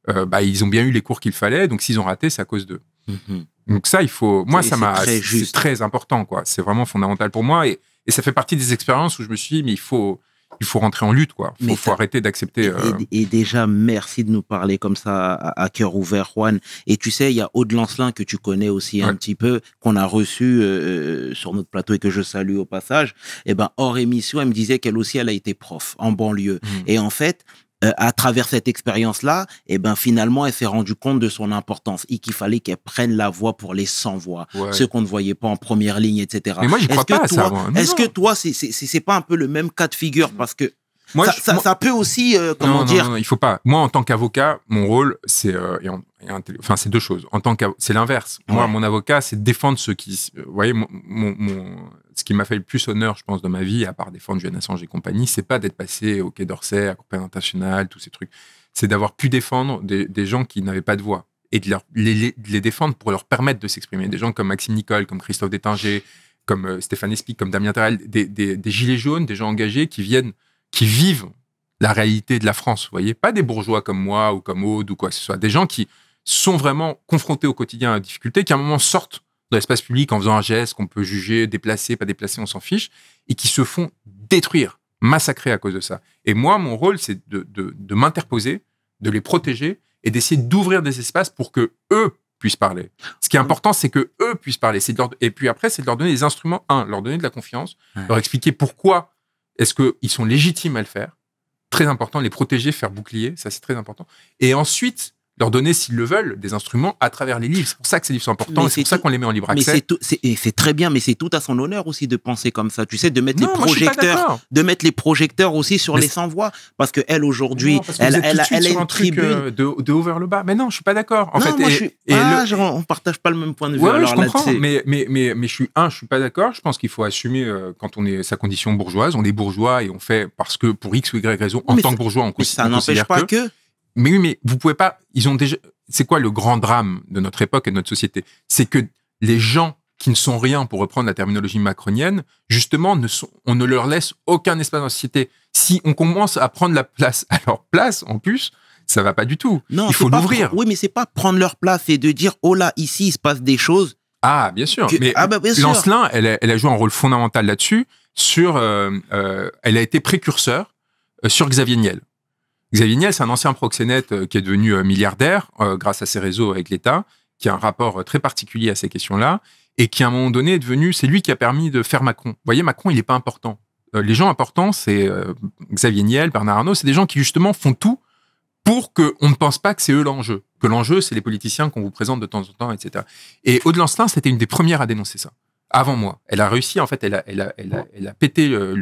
euh, bah, ils ont bien eu les cours qu'il fallait. Donc s'ils ont raté, c'est à cause d'eux. Mm-hmm. Donc ça, il faut. Moi, ça m'a. C'est très important, quoi. C'est vraiment fondamental pour moi. Et, et ça fait partie des expériences où je me suis dit, mais il faut, il faut rentrer en lutte, quoi. Il faut, arrêter d'accepter. Euh, et, déjà, merci de nous parler comme ça à, cœur ouvert, Juan. Et tu sais, il y a Aude Lancelin que tu connais aussi un petit peu, qu'on a reçu euh, euh, sur notre plateau et que je salue au passage. Et eh ben, hors émission, elle me disait qu'elle aussi, elle a été prof en banlieue. Mmh. Et en fait, euh, à travers cette expérience-là, eh ben finalement, elle s'est rendue compte de son importance et qu'il fallait qu'elle prenne la voix pour les sans voix, ceux qu'on ne voyait pas en première ligne, etc. Mais moi, crois pas Est-ce que toi, c'est c'est pas un peu le même cas de figure mmh. parce que ça, peut aussi, euh, comment non, dire Il faut pas. Moi, en tant qu'avocat, mon rôle, c'est euh, enfin, c'est deux choses. En tant c'est l'inverse. Moi, mon avocat, c'est défendre ceux qui, euh, vous voyez, ce qui m'a fait le plus honneur, je pense, dans ma vie, à part défendre Julian Assange et compagnie, c'est pas d'être passé au Quai d'Orsay, à compagnie internationale, tous ces trucs. C'est d'avoir pu défendre des, gens qui n'avaient pas de voix et de, les, défendre pour leur permettre de s'exprimer. Des gens comme Maxime Nicole, comme Christophe Détinger, comme Stéphane Espic, comme Damien Terrel, des, des, gilets jaunes, des gens engagés qui viennent qui vivent la réalité de la France, vous voyez, pas des bourgeois comme moi ou comme Aude ou quoi que ce soit, des gens qui sont vraiment confrontés au quotidien à la difficulté, qui à un moment sortent de l'espace public en faisant un geste qu'on peut juger déplacer, pas déplacer, on s'en fiche, et qui se font détruire, massacrer à cause de ça. Et moi, mon rôle, c'est de, m'interposer, de les protéger et d'essayer d'ouvrir des espaces pour que eux puissent parler. Ce qui est important, c'est que eux puissent parler. Et puis après, c'est de leur donner des instruments. Un, leur donner de la confiance, leur expliquer pourquoi est-ce qu'ils sont légitimes à le faire Très important, les protéger, faire bouclier, ça c'est très important. Et ensuite, leur donner, s'ils le veulent, des instruments à travers les livres. C'est pour ça que ces livres sont importants, c'est pour ça qu'on les met en libre accès. Mais c'est très bien, mais c'est tout à son honneur aussi de penser comme ça. Tu sais, de mettre les projecteurs, de mettre les projecteurs aussi sur les sans voix, parce que aujourd'hui, elle, elle, elle est une tribune euh, de, de, haut vers le bas. Mais non, je suis pas d'accord. En fait, et, on partage pas le même point de vue. je comprends, mais, mais, mais, je suis un, je suis pas d'accord. Je pense qu'il faut assumer euh, quand on est sa condition bourgeoise, on est bourgeois et on fait parce que pour x ou y raison en tant que bourgeois, on, ça n'empêche pas que mais oui, mais vous pouvez pas. Ils ont déjà. C'est quoi le grand drame de notre époque et de notre société C'est que les gens qui ne sont rien, pour reprendre la terminologie macronienne, justement, ne sont, on ne leur laisse aucun espace dans la société. Si on commence à prendre la place à leur place, en plus, ça va pas du tout. Non, il faut l'ouvrir. Oui, mais c'est pas prendre leur place et de dire oh là ici il se passe des choses. Ah bien sûr. mais ah, bah, Lancelin, Elle, a, joué un rôle fondamental là-dessus. Sur, euh, euh, elle a été précurseur euh, sur Xavier Niel. Xavier Niel, c'est un ancien proxénète euh, qui est devenu euh, milliardaire euh, grâce à ses réseaux avec l'État, qui a un rapport très particulier à ces questions-là, et qui à un moment donné est devenu, c'est lui qui a permis de faire Macron. Vous voyez, Macron, il n'est pas important. les gens importants, c'est Xavier Niel, Bernard Arnault, c'est des gens qui justement font tout pour qu'on ne pense pas que c'est eux l'enjeu, que l'enjeu, c'est les politiciens qu'on vous présente de temps en temps, etc. Et Aude Lancelin, c'était une des premières à dénoncer ça avant moi. Elle a réussi, en fait, elle a, pété le,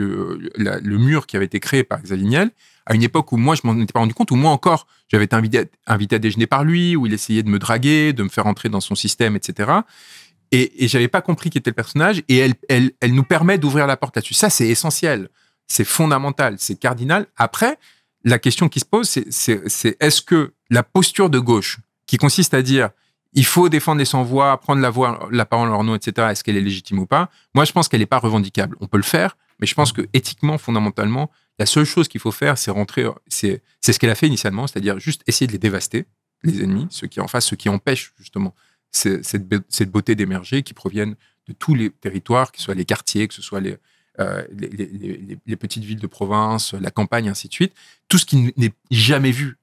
le, mur qui avait été créé par Xavier Niel à une époque où moi, je m'en étais pas rendu compte, où moi encore, j'avais été invité à, déjeuner par lui, où il essayait de me draguer, de me faire entrer dans son système, etc. Et, je j'avais pas compris qui était le personnage. Et elle, elle, nous permet d'ouvrir la porte là-dessus. Ça, c'est essentiel. C'est fondamental. C'est cardinal. Après, la question qui se pose, c'est est, ce que la posture de gauche, qui consiste à dire il faut défendre les sans-voix, prendre la, voix, la parole en leur nom, etc., est-ce qu'elle est légitime ou pas Moi, je pense qu'elle n'est pas revendicable. On peut le faire, mais je pense mmh. que éthiquement, fondamentalement, la seule chose qu'il faut faire, c'est rentrer. C'est ce qu'elle a fait initialement, c'est-à-dire juste essayer de les dévaster, les ennemis, ceux qui en face, ceux qui empêchent justement cette, beauté d'émerger, qui proviennent de tous les territoires, que ce soit les quartiers, que ce soit les, euh, les, petites villes de province, la campagne, ainsi de suite. Tout ce qui n'est jamais vu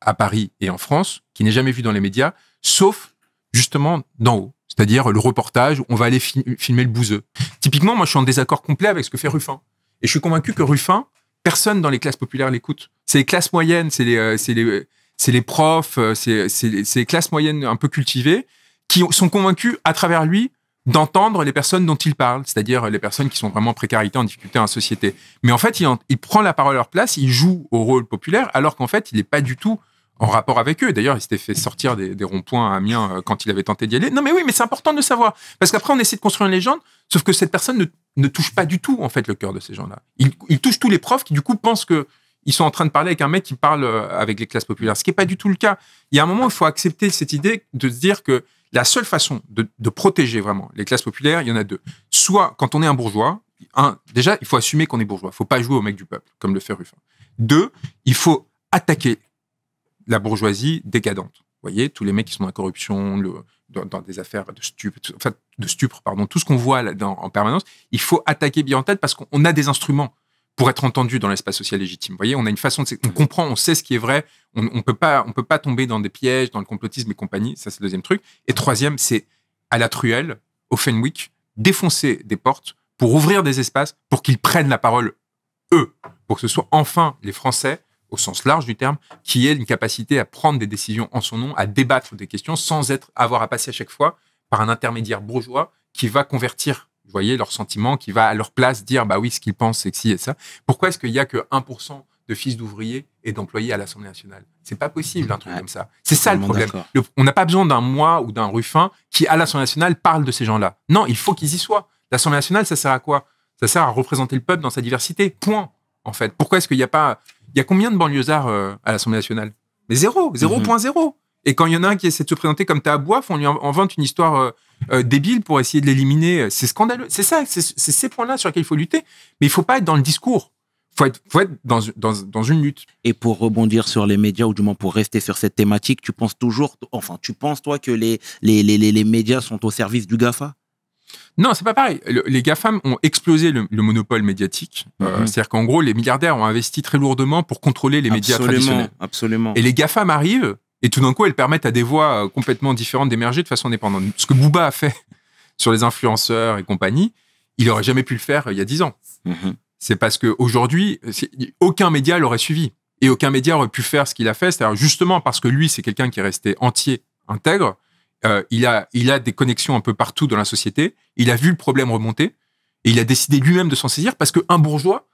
à Paris et en France, qui n'est jamais vu dans les médias, sauf justement d'en haut. C'est-à-dire le reportage, on va aller filmer le bouseux. Typiquement, moi, je suis en désaccord complet avec ce que fait Ruffin. Et je suis convaincu que Ruffin, Personne dans les classes populaires l'écoute. C'est les classes moyennes, c'est les, euh, les, profs, euh, c'est les classes moyennes un peu cultivées qui sont convaincus à travers lui d'entendre les personnes dont il parle, c'est-à-dire les personnes qui sont vraiment en précarité, en difficulté en société. Mais en fait, il, il prend la parole à leur place, il joue au rôle populaire, alors qu'en fait, il n'est pas du tout en rapport avec eux. D'ailleurs, il s'était fait sortir des, ronds-points à Amiens euh, quand il avait tenté d'y aller. Non, mais oui, mais c'est important de savoir. Parce qu'après, on essaie de construire une légende, sauf que cette personne ne, touche pas du tout, en fait, le cœur de ces gens-là. Il, touche tous les profs qui, du coup, pensent qu'ils sont en train de parler avec un mec qui parle euh, avec les classes populaires, ce qui n'est pas du tout le cas. Il y a un moment, il faut accepter cette idée de se dire que la seule façon de, protéger vraiment les classes populaires, il y en a deux. Soit quand on est un bourgeois, un, déjà, il faut assumer qu'on est bourgeois. Il faut pas jouer au mec du peuple, comme le fait Ruffin. Deux, il faut attaquer la bourgeoisie décadente. Vous voyez, tous les mecs qui sont dans corruption, dans, des affaires de stupre, de stupre pardon, tout ce qu'on voit là, en permanence, il faut attaquer bien en tête parce qu'on a des instruments pour être entendu dans l'espace social légitime. Vous voyez, on a une façon de, on comprend, on sait ce qui est vrai, on, ne peut pas, peut pas tomber dans des pièges, dans le complotisme et compagnie. Ça, c'est le deuxième truc. Et troisième, c'est à la truelle, au Fenwick, défoncer des portes pour ouvrir des espaces pour qu'ils prennent la parole eux, pour que ce soit enfin les Français au sens large du terme, qui est une capacité à prendre des décisions en son nom, à débattre des questions sans être, avoir à passer à chaque fois par un intermédiaire bourgeois qui va convertir, vous voyez, leurs sentiments, qui va à leur place dire, bah oui, ce qu'ils pensent, c'est si et ça. Pourquoi est-ce qu'il n'y a que 1% de fils d'ouvriers et d'employés à l'Assemblée nationale. C'est pas possible un truc comme ça. C'est ça le problème. on n'a pas besoin d'un moi ou d'un Ruffin qui à l'Assemblée nationale parle de ces gens-là. Non, il faut qu'ils y soient. L'Assemblée nationale, ça sert à quoi Ça sert à représenter le peuple dans sa diversité. Point. En fait, pourquoi est-ce qu'il n'y a pas il y a combien de banlieusards euh, à l'Assemblée nationale Mais zéro, 0.0. Mhm. Et quand il y en a un qui essaie de se présenter comme boif, on lui invente une histoire euh, euh, débile pour essayer de l'éliminer. C'est scandaleux. C'est ça, c'est ces points-là sur lesquels il faut lutter. Mais il faut pas être dans le discours. Il faut être, dans, une lutte. Et pour rebondir sur les médias, ou du moins pour rester sur cette thématique, tu penses toujours, enfin, tu penses, toi, que les, les médias sont au service du GAFA non, c'est pas pareil. les GAFAM ont explosé le, monopole médiatique. Euh, mhm. c'est-à-dire qu'en gros, les milliardaires ont investi très lourdement pour contrôler les médias traditionnels. Absolument. Et les GAFAM arrivent et tout d'un coup, elles permettent à des voix euh, complètement différentes d'émerger de façon indépendante. Ce que Booba a fait sur les influenceurs et compagnie, il aurait jamais pu le faire euh, il y a dix ans. Mhm. C'est parce qu'aujourd'hui, aucun média l'aurait suivi. Et aucun média aurait pu faire ce qu'il a fait. C'est-à-dire justement parce que lui, c'est quelqu'un qui est resté entier, intègre, euh, il, a, il a des connexions un peu partout dans la société, il a vu le problème remonter, et il a décidé lui-même de s'en saisir parce qu'un bourgeois,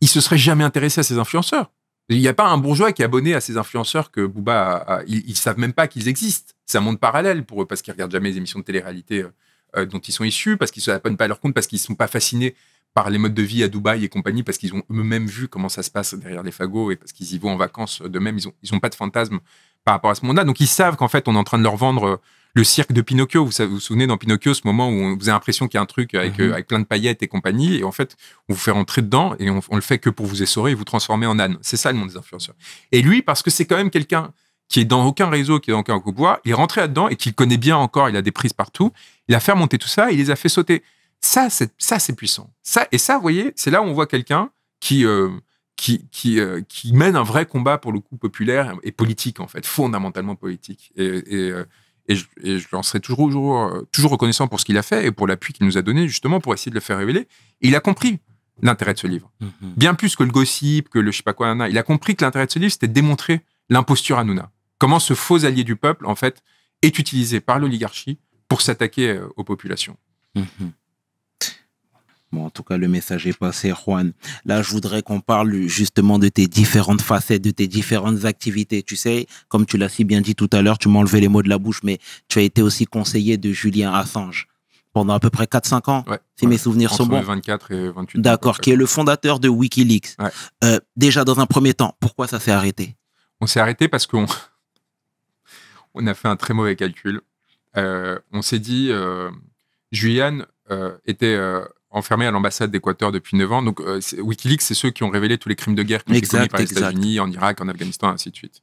il se serait jamais intéressé à ses influenceurs. Il n'y a pas un bourgeois qui est abonné à ses influenceurs que Booba a, ils, ne savent même pas qu'ils existent. C'est un monde parallèle pour eux parce qu'ils regardent jamais les émissions de télé-réalité euh, euh, dont ils sont issus, parce qu'ils ne s'abonnent pas à leur compte, parce qu'ils ne sont pas fascinés par les modes de vie à Dubaï et compagnie, parce qu'ils ont eux-mêmes vu comment ça se passe derrière les fagots et parce qu'ils y vont en vacances de même. Ils n'ont ils ont pas de fantasmes par rapport à ce monde-là. Donc ils savent qu'en fait, on est en train de leur vendre le cirque de Pinocchio. Vous, vous souvenez dans Pinocchio, ce moment où on vous a l'impression qu'il y a un truc mhm. avec, plein de paillettes et compagnie. Et en fait, on vous fait rentrer dedans et on, le fait que pour vous essorer et vous transformer en âne. C'est ça le monde des influenceurs. Et lui, parce que c'est quand même quelqu'un qui est dans aucun réseau, qui est dans aucun bois, il est rentré là-dedans et qu'il connaît bien encore, il a des prises partout, il a fait monter tout ça, il les a fait sauter. Ça, c'est, ça, c'est puissant. Ça, et ça, vous voyez, c'est là où on voit quelqu'un qui, euh, euh, mène un vrai combat pour le coup populaire et politique, en fait, fondamentalement politique. Et, euh, et je, l'en serai toujours, euh, toujours reconnaissant pour ce qu'il a fait et pour l'appui qu'il nous a donné, justement, pour essayer de le faire révéler. il a compris l'intérêt de ce livre. Mm-hmm. Bien plus que le gossip, que le je sais pas quoi, il a compris que l'intérêt de ce livre, c'était de démontrer l'imposture Nouna. Comment ce faux allié du peuple, en fait, est utilisé par l'oligarchie pour s'attaquer euh, aux populations. Mm-hmm en tout cas, le message est passé, Juan. Là, je voudrais qu'on parle justement de tes différentes facettes, de tes différentes activités. Tu sais, comme tu l'as si bien dit tout à l'heure, tu m'as enlevé les mots de la bouche, mais tu as été aussi conseiller de Julien Assange pendant à peu près 4-5 ans, si mes souvenirs sont bons. 24 et 28. D'accord, qui est le fondateur de Wikileaks. Euh, déjà, dans un premier temps, pourquoi ça s'est arrêté On s'est arrêté parce qu'on a fait un très mauvais calcul. Euh, on s'est dit, euh, euh était enfermé à l'ambassade d'Équateur depuis 9 ans. Donc, euh, Wikileaks, c'est ceux qui ont révélé tous les crimes de guerre qui ont commis par les États-Unis, en Irak, en Afghanistan, ainsi de suite.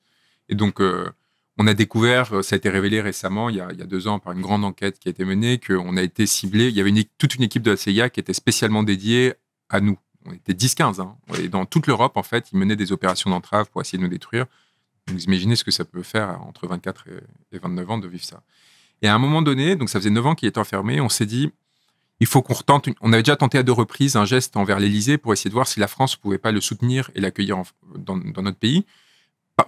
Et donc, euh, on a découvert, euh, ça a été révélé récemment, il y, a, deux ans, par une grande enquête qui a été menée, qu'on a été ciblé. Il y avait une, toute une équipe de la CIA qui était spécialement dédiée à nous. On était 10-15. Hein. Et dans toute l'Europe, en fait, ils menaient des opérations d'entrave pour essayer de nous détruire. Vous imaginez ce que ça peut faire entre 24 et 29 ans de vivre ça. Et à un moment donné, donc ça faisait 9 ans qu'il était enfermé, on s'est dit, il faut qu'on retente. On avait déjà tenté à deux reprises un geste envers l'Élysée pour essayer de voir si la France pouvait pas le soutenir et l'accueillir dans, notre pays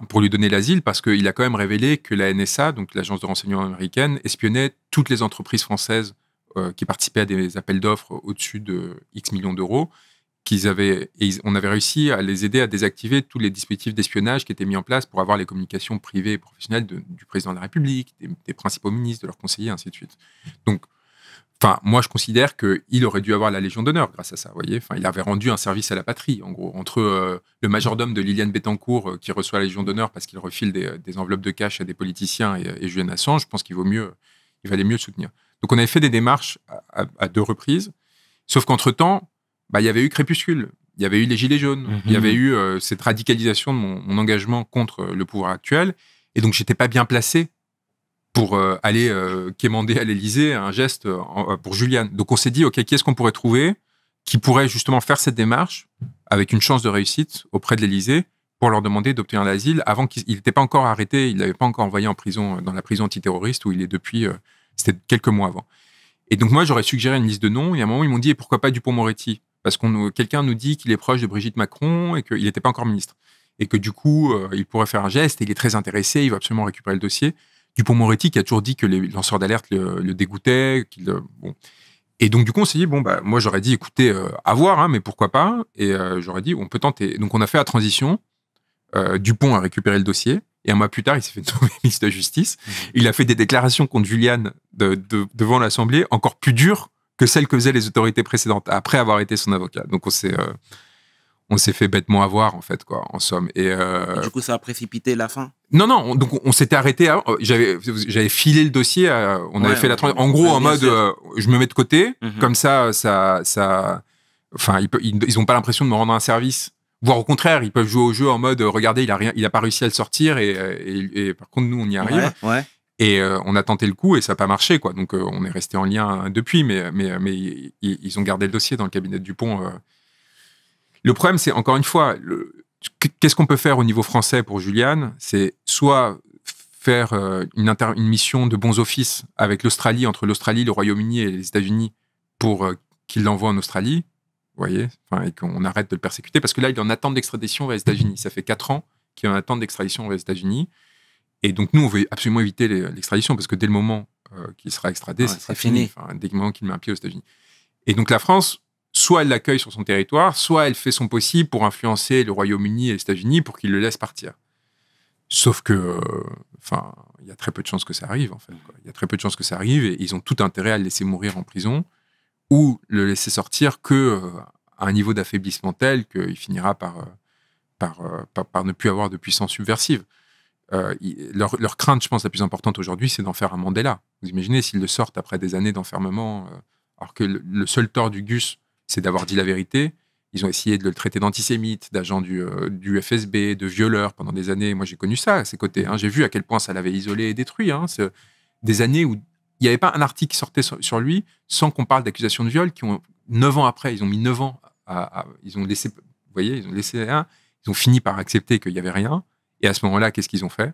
pour lui donner l'asile, parce qu'il a quand même révélé que la NSA, donc l'agence de renseignement américaine, espionnait toutes les entreprises françaises euh, qui participaient à des appels d'offres au-dessus de X millions d'euros. Qu'ils avaient, et on avait réussi à les aider à désactiver tous les dispositifs d'espionnage qui étaient mis en place pour avoir les communications privées et professionnelles du président de la République, des, des principaux ministres, de leurs conseillers, ainsi de suite. Donc, Enfin, moi, je considère qu'il aurait dû avoir la Légion d'honneur grâce à ça. voyez, enfin, il avait rendu un service à la patrie, en gros, entre euh, le majordome de Liliane Bettencourt euh, qui reçoit la Légion d'honneur parce qu'il refile des, euh, enveloppes de cash à des politiciens et, Julien Julian Assange. Je pense qu'il vaut mieux, il valait mieux le soutenir. Donc, on avait fait des démarches à, deux reprises, sauf qu'entre temps, bah, il y avait eu Crépuscule, il y avait eu les Gilets jaunes, mhm. il y avait eu cette radicalisation de mon, mon, engagement contre le pouvoir actuel, et donc j'étais pas bien placé pour euh, aller euh, quémander à l'Elysée un geste euh, pour Julian. Donc on s'est dit, OK, qui ce qu'on pourrait trouver qui pourrait justement faire cette démarche avec une chance de réussite auprès de l'Elysée pour leur demander d'obtenir l'asile avant qu'il n'était pas encore arrêté, il n'avait pas encore envoyé en prison, dans la prison antiterroriste où il est depuis, c'était quelques mois avant. Et donc moi, j'aurais suggéré une liste de noms, et à un moment, ils m'ont dit, et pourquoi pas Dupont-Moretti Parce que quelqu'un nous dit qu'il est proche de Brigitte Macron et qu'il n'était pas encore ministre. Et que du coup, il pourrait faire un geste, et il est très intéressé, il va absolument récupérer le dossier. Dupont-Moretti qui a toujours dit que les lanceurs d'alerte le, dégoûtaient. Euh, Et donc, du coup, on s'est dit, bon, bah, moi, j'aurais dit, écoutez, euh, à voir, hein, mais pourquoi pas Et euh, j'aurais dit, on peut tenter. Donc, on a fait la transition. Dupont a récupéré le dossier. Et un mois plus tard, il s'est fait une ministre de justice. Mmh. Il a fait des déclarations contre juliane devant l'Assemblée encore plus dures que celles que faisaient les autorités précédentes après avoir été son avocat. Donc, on s'est on s'est fait bêtement avoir en fait quoi en somme et, euh, du coup ça a précipité la fin non non donc on s'était arrêté euh, j'avais j'avais filé le dossier euh, on avait fait la en gros en mode je me mets de côté mhm. comme ça ça ça enfin ils, n'ont ont pas l'impression de me rendre un service voire au contraire ils peuvent jouer au jeu en mode regardez il a rien il a pas réussi à le sortir et, par contre nous on y arrive et on a tenté le coup et ça n'a pas marché quoi donc on est resté en lien depuis mais mais mais ils, ont gardé le dossier dans le cabinet Dupont le problème, c'est encore une fois, qu'est-ce qu'on peut faire au niveau français pour Juliane C'est soit faire euh, une, mission de bons offices avec l'Australie, entre l'Australie, le Royaume-Uni et les États-Unis, pour euh, qu'il l'envoie en Australie, vous voyez, et qu'on arrête de le persécuter, parce que là, il est en attente d'extradition vers les États-Unis. Ça fait quatre ans qu'il est en attente d'extradition vers les États-Unis. Et donc, nous, on veut absolument éviter l'extradition, parce que dès le moment euh, qu'il sera extradé, c'est fini. dès le moment qu'il met un pied aux États-Unis. Et donc, la France, soit elle l'accueille sur son territoire, soit elle fait son possible pour influencer le Royaume-Uni et les États-Unis pour qu'ils le laissent partir. Sauf que, euh, enfin, il y a très peu de chances que ça arrive, en fait. Il y a très peu de chances que ça arrive et ils ont tout intérêt à le laisser mourir en prison ou le laisser sortir que euh, à un niveau d'affaiblissement tel qu'il finira par, euh, par, ne plus avoir de puissance subversive. leur, crainte, je pense, la plus importante aujourd'hui, c'est d'en faire un Mandela. Vous imaginez s'ils le sortent après des années d'enfermement, alors que le, seul tort du Gus, c'est d'avoir dit la vérité. Ils ont essayé de le traiter d'antisémite, d'agent du, euh, FSB, de violeur pendant des années. Moi, j'ai connu ça à ses côtés. Hein. J'ai vu à quel point ça l'avait isolé et détruit. Hein. Des années où il n'y avait pas un article sortait sur, lui sans qu'on parle d'accusation de viol qui ont, neuf ans après, ils ont mis neuf ans à, ils ont laissé, vous voyez, ils ont laissé un, ils ont fini par accepter qu'il n'y avait rien. Et à ce moment-là, qu'est-ce qu'ils ont fait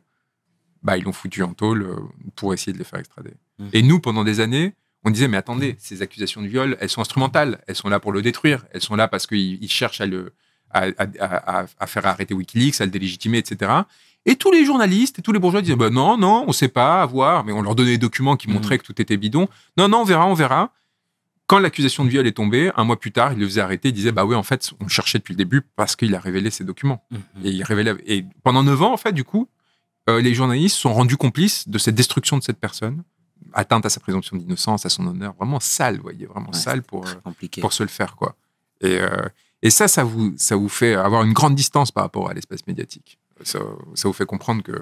bah, Ils l'ont foutu en tôle euh, pour essayer de les faire extrader. Mmh. Et nous, pendant des années, on disait, mais attendez, mm. ces accusations de viol, elles sont instrumentales, elles sont là pour le détruire, elles sont là parce qu'ils cherchent à, le, à, faire arrêter Wikileaks, à le délégitimer, etc. Et tous les journalistes et tous les bourgeois disaient, bah non, non, on ne sait pas, à voir, mais on leur donnait des documents qui mm. montraient que tout était bidon. Non, non, on verra, on verra. Quand l'accusation de viol est tombée, un mois plus tard, il le faisait arrêter, il disait, bah oui, en fait, on cherchait depuis le début parce qu'il a révélé ces documents. Mm-hmm. Et, il révélait, et pendant neuf ans, en fait, du coup, euh, les journalistes sont rendus complices de cette destruction de cette personne atteinte à sa présomption d'innocence, à son honneur, vraiment sale, vous voyez, vraiment sale pour, euh, pour se le faire. quoi. Et, euh, et ça, ça vous, ça vous fait avoir une grande distance par rapport à l'espace médiatique. Ça, vous fait comprendre que.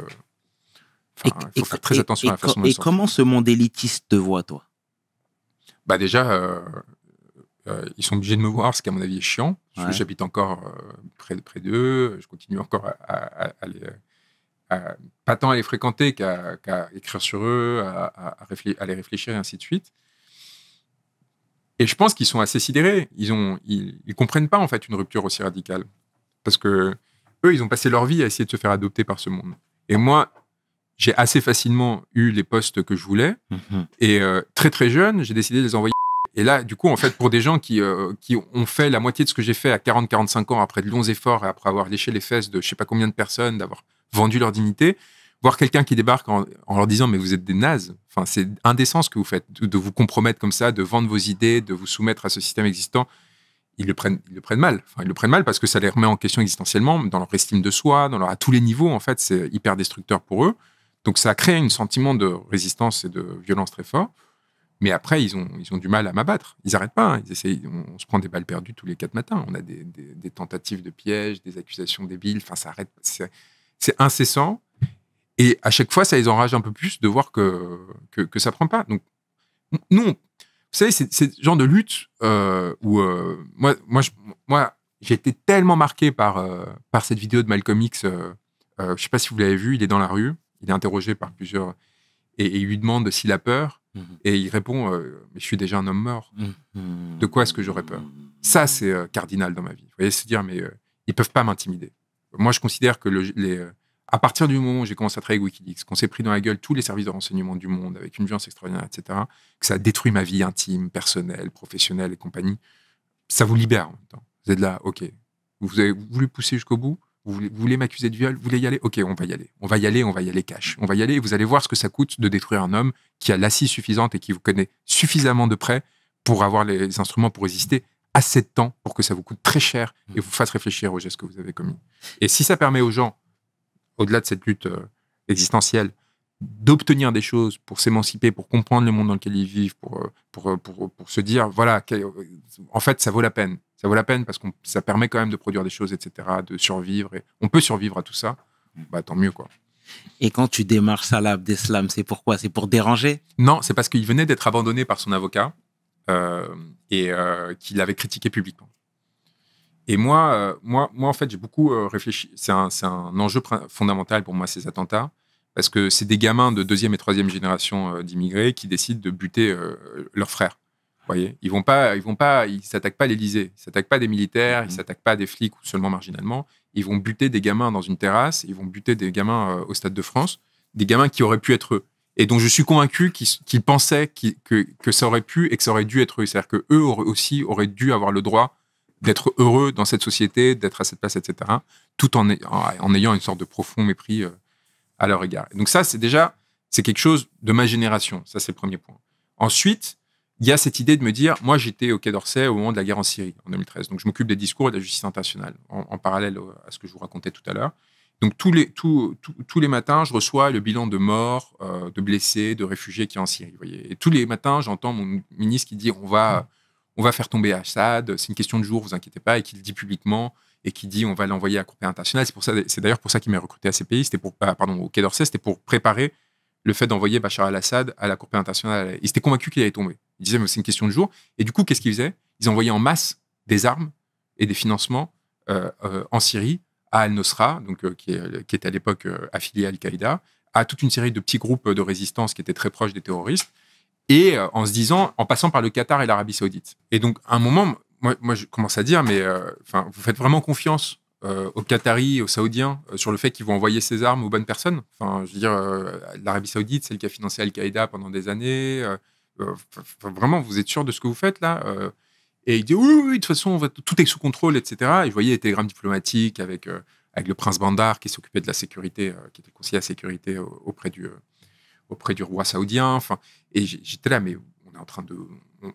Il faut faire très attention à la façon Et, et comment ce monde élitiste te voit, toi Bah, déjà, euh, ils sont obligés de me voir, ce qui, à mon avis, est chiant. J'habite encore près, près d'eux, je continue encore à, aller. Euh, pas tant à les fréquenter qu'à écrire sur eux, à, à, les réfléchir et ainsi de suite. Et je pense qu'ils sont assez sidérés. Ils ont, ils, comprennent pas en fait une rupture aussi radicale, parce que eux, ils ont passé leur vie à essayer de se faire adopter par ce monde. Et moi, j'ai assez facilement eu les postes que je voulais. Mm-hmm. Et euh, très très jeune, j'ai décidé de les envoyer. Et là, du coup, en fait, pour des gens qui, euh, qui ont fait la moitié de ce que j'ai fait à 40-45 ans, après de longs efforts et après avoir léché les fesses de je sais pas combien de personnes, d'avoir vendu leur dignité. Voir quelqu'un qui débarque en, leur disant mais vous êtes des nazes, enfin c'est indécent ce que vous faites, de, vous compromettre comme ça, de vendre vos idées, de vous soumettre à ce système existant, ils le prennent, ils le prennent mal. ils le prennent mal parce que ça les remet en question existentiellement, dans leur estime de soi, dans leur, à tous les niveaux en fait, c'est hyper destructeur pour eux. Donc ça crée un sentiment de résistance et de violence très fort. Mais après, ils ont, ils ont du mal à m'abattre. Ils n'arrêtent pas. Hein. Ils essayent, on, se prend des balles perdues tous les quatre matins. On a des, tentatives de piège, des accusations débiles. Enfin, ça arrête c'est incessant. Et à chaque fois, ça les enrage un peu plus de voir que, que, que ça prend pas. Donc, non. Vous savez, c'est ce genre de lutte euh, où euh, moi, moi, moi, j'ai été tellement marqué par, euh, par cette vidéo de Malcolm X. je sais pas si vous l'avez vu, il est dans la rue, il est interrogé par plusieurs. Et, il lui demande s'il a peur. Mhm. Et il répond Mais je suis déjà un homme mort. Mhm. De quoi est-ce que j'aurais peur Ça, c'est cardinal dans ma vie. Vous voyez, se dire Mais ils ne peuvent pas m'intimider moi, je considère que le, les, euh, à partir du moment où j'ai commencé à travailler avec Wikileaks, qu'on s'est pris dans la gueule tous les services de renseignement du monde avec une violence extraordinaire, etc., que ça a détruit ma vie intime, personnelle, professionnelle et compagnie, ça vous libère en même temps. Vous êtes là, OK, vous avez voulu pousser jusqu'au bout, vous voulez, voulez m'accuser de viol, vous voulez y aller Ok, on va y aller. On va y aller, on va y aller cash. On va y aller et vous allez voir ce que ça coûte de détruire un homme qui a l'assise suffisante et qui vous connaît suffisamment de près pour avoir les instruments pour résister assez de temps pour que ça vous coûte très cher et mm. vous fasse réfléchir aux gestes que vous avez commis. Et si ça permet aux gens, au-delà de cette lutte euh, existentielle, d'obtenir des choses pour s'émanciper, pour comprendre le monde dans lequel ils vivent, pour, euh, pour, euh, pour, pour, se dire, voilà, en fait, ça vaut la peine. Ça vaut la peine parce que ça permet quand même de produire des choses, etc., de survivre. Et on peut survivre à tout ça, bah, tant mieux, quoi. Et quand tu démarches Salah Abdeslam, c'est pourquoi C'est pour déranger Non, c'est parce qu'il venait d'être abandonné par son avocat. Euh, et euh, qu'il l'avait critiqué publiquement. Et moi, euh, moi, moi, en fait, j'ai beaucoup réfléchi. C'est un, enjeu fondamental pour moi, ces attentats, parce que c'est des gamins de deuxième et troisième génération d'immigrés qui décident de buter leurs frères. Voyez ils vont pas, ils vont pas, ils s'attaquent pas à l'Élysée, ils s'attaquent pas des militaires, ils mhm. s'attaquent pas des flics ou seulement marginalement. Ils vont buter des gamins dans une terrasse, ils vont buter des gamins au Stade de France, des gamins qui auraient pu être eux. Et donc, je suis convaincu qu'ils pensaient que, ça aurait pu et que ça aurait dû être eux. C'est-à-dire qu'eux aussi auraient dû avoir le droit d'être heureux dans cette société, d'être à cette place, etc., tout en, en, ayant une sorte de profond mépris euh, à leur égard. Donc ça, c'est déjà, c'est quelque chose de ma génération. Ça, c'est le premier point. Ensuite, il y a cette idée de me dire, moi, j'étais au Quai d'Orsay au moment de la guerre en Syrie, en 2013. Donc, je m'occupe des discours et de la justice internationale, en parallèle à ce que je vous racontais tout à l'heure. Donc tous les, tous, les matins, je reçois le bilan de morts, euh, de blessés, de réfugiés qui est en Syrie. Et tous les matins, j'entends mon ministre qui dit on va, mm. on va faire tomber Assad, c'est une question de jour, vous inquiétez pas, et qu'il dit publiquement et qui dit on va l'envoyer à la Cour internationale. C'est pour ça, c'est d'ailleurs pour ça qu'il m'a recruté à pays. c'était pour, ah, pardon, au Quai d'Orsay, c'était pour préparer le fait d'envoyer Bachar al-Assad à la Cour internationale. Il s'était convaincu qu'il allait tomber. Il disait mais c'est une question de jour. Et du coup, qu'est-ce qu'ils faisaient Ils envoyaient en masse des armes et des financements euh, euh, en Syrie à Al-Nosra, donc euh, qui, est, euh, était à l'époque euh, affilié à Al-Qaïda, à toute une série de petits groupes de résistance qui étaient très proches des terroristes, et en se disant, en passant par le Qatar et l'Arabie Saoudite. Et donc, à un moment, moi, je commence à dire, mais vous faites vraiment confiance aux Qataris, aux Saoudiens, sur le fait qu'ils vont envoyer ces armes aux bonnes personnes. Enfin, je veux dire, l'Arabie Saoudite, celle qui a financé Al-Qaïda pendant des années. vraiment, vous êtes sûr de ce que vous faites là et il dit oui, oui, de toute façon, va tout est sous contrôle, etc. Et je voyais les télégrammes diplomatiques avec, euh, avec le prince Bandar qui s'occupait de la sécurité, euh, qui était conseiller à la sécurité auprès du, euh, auprès du roi saoudien. Enfin, et j'étais là, mais on est en train de.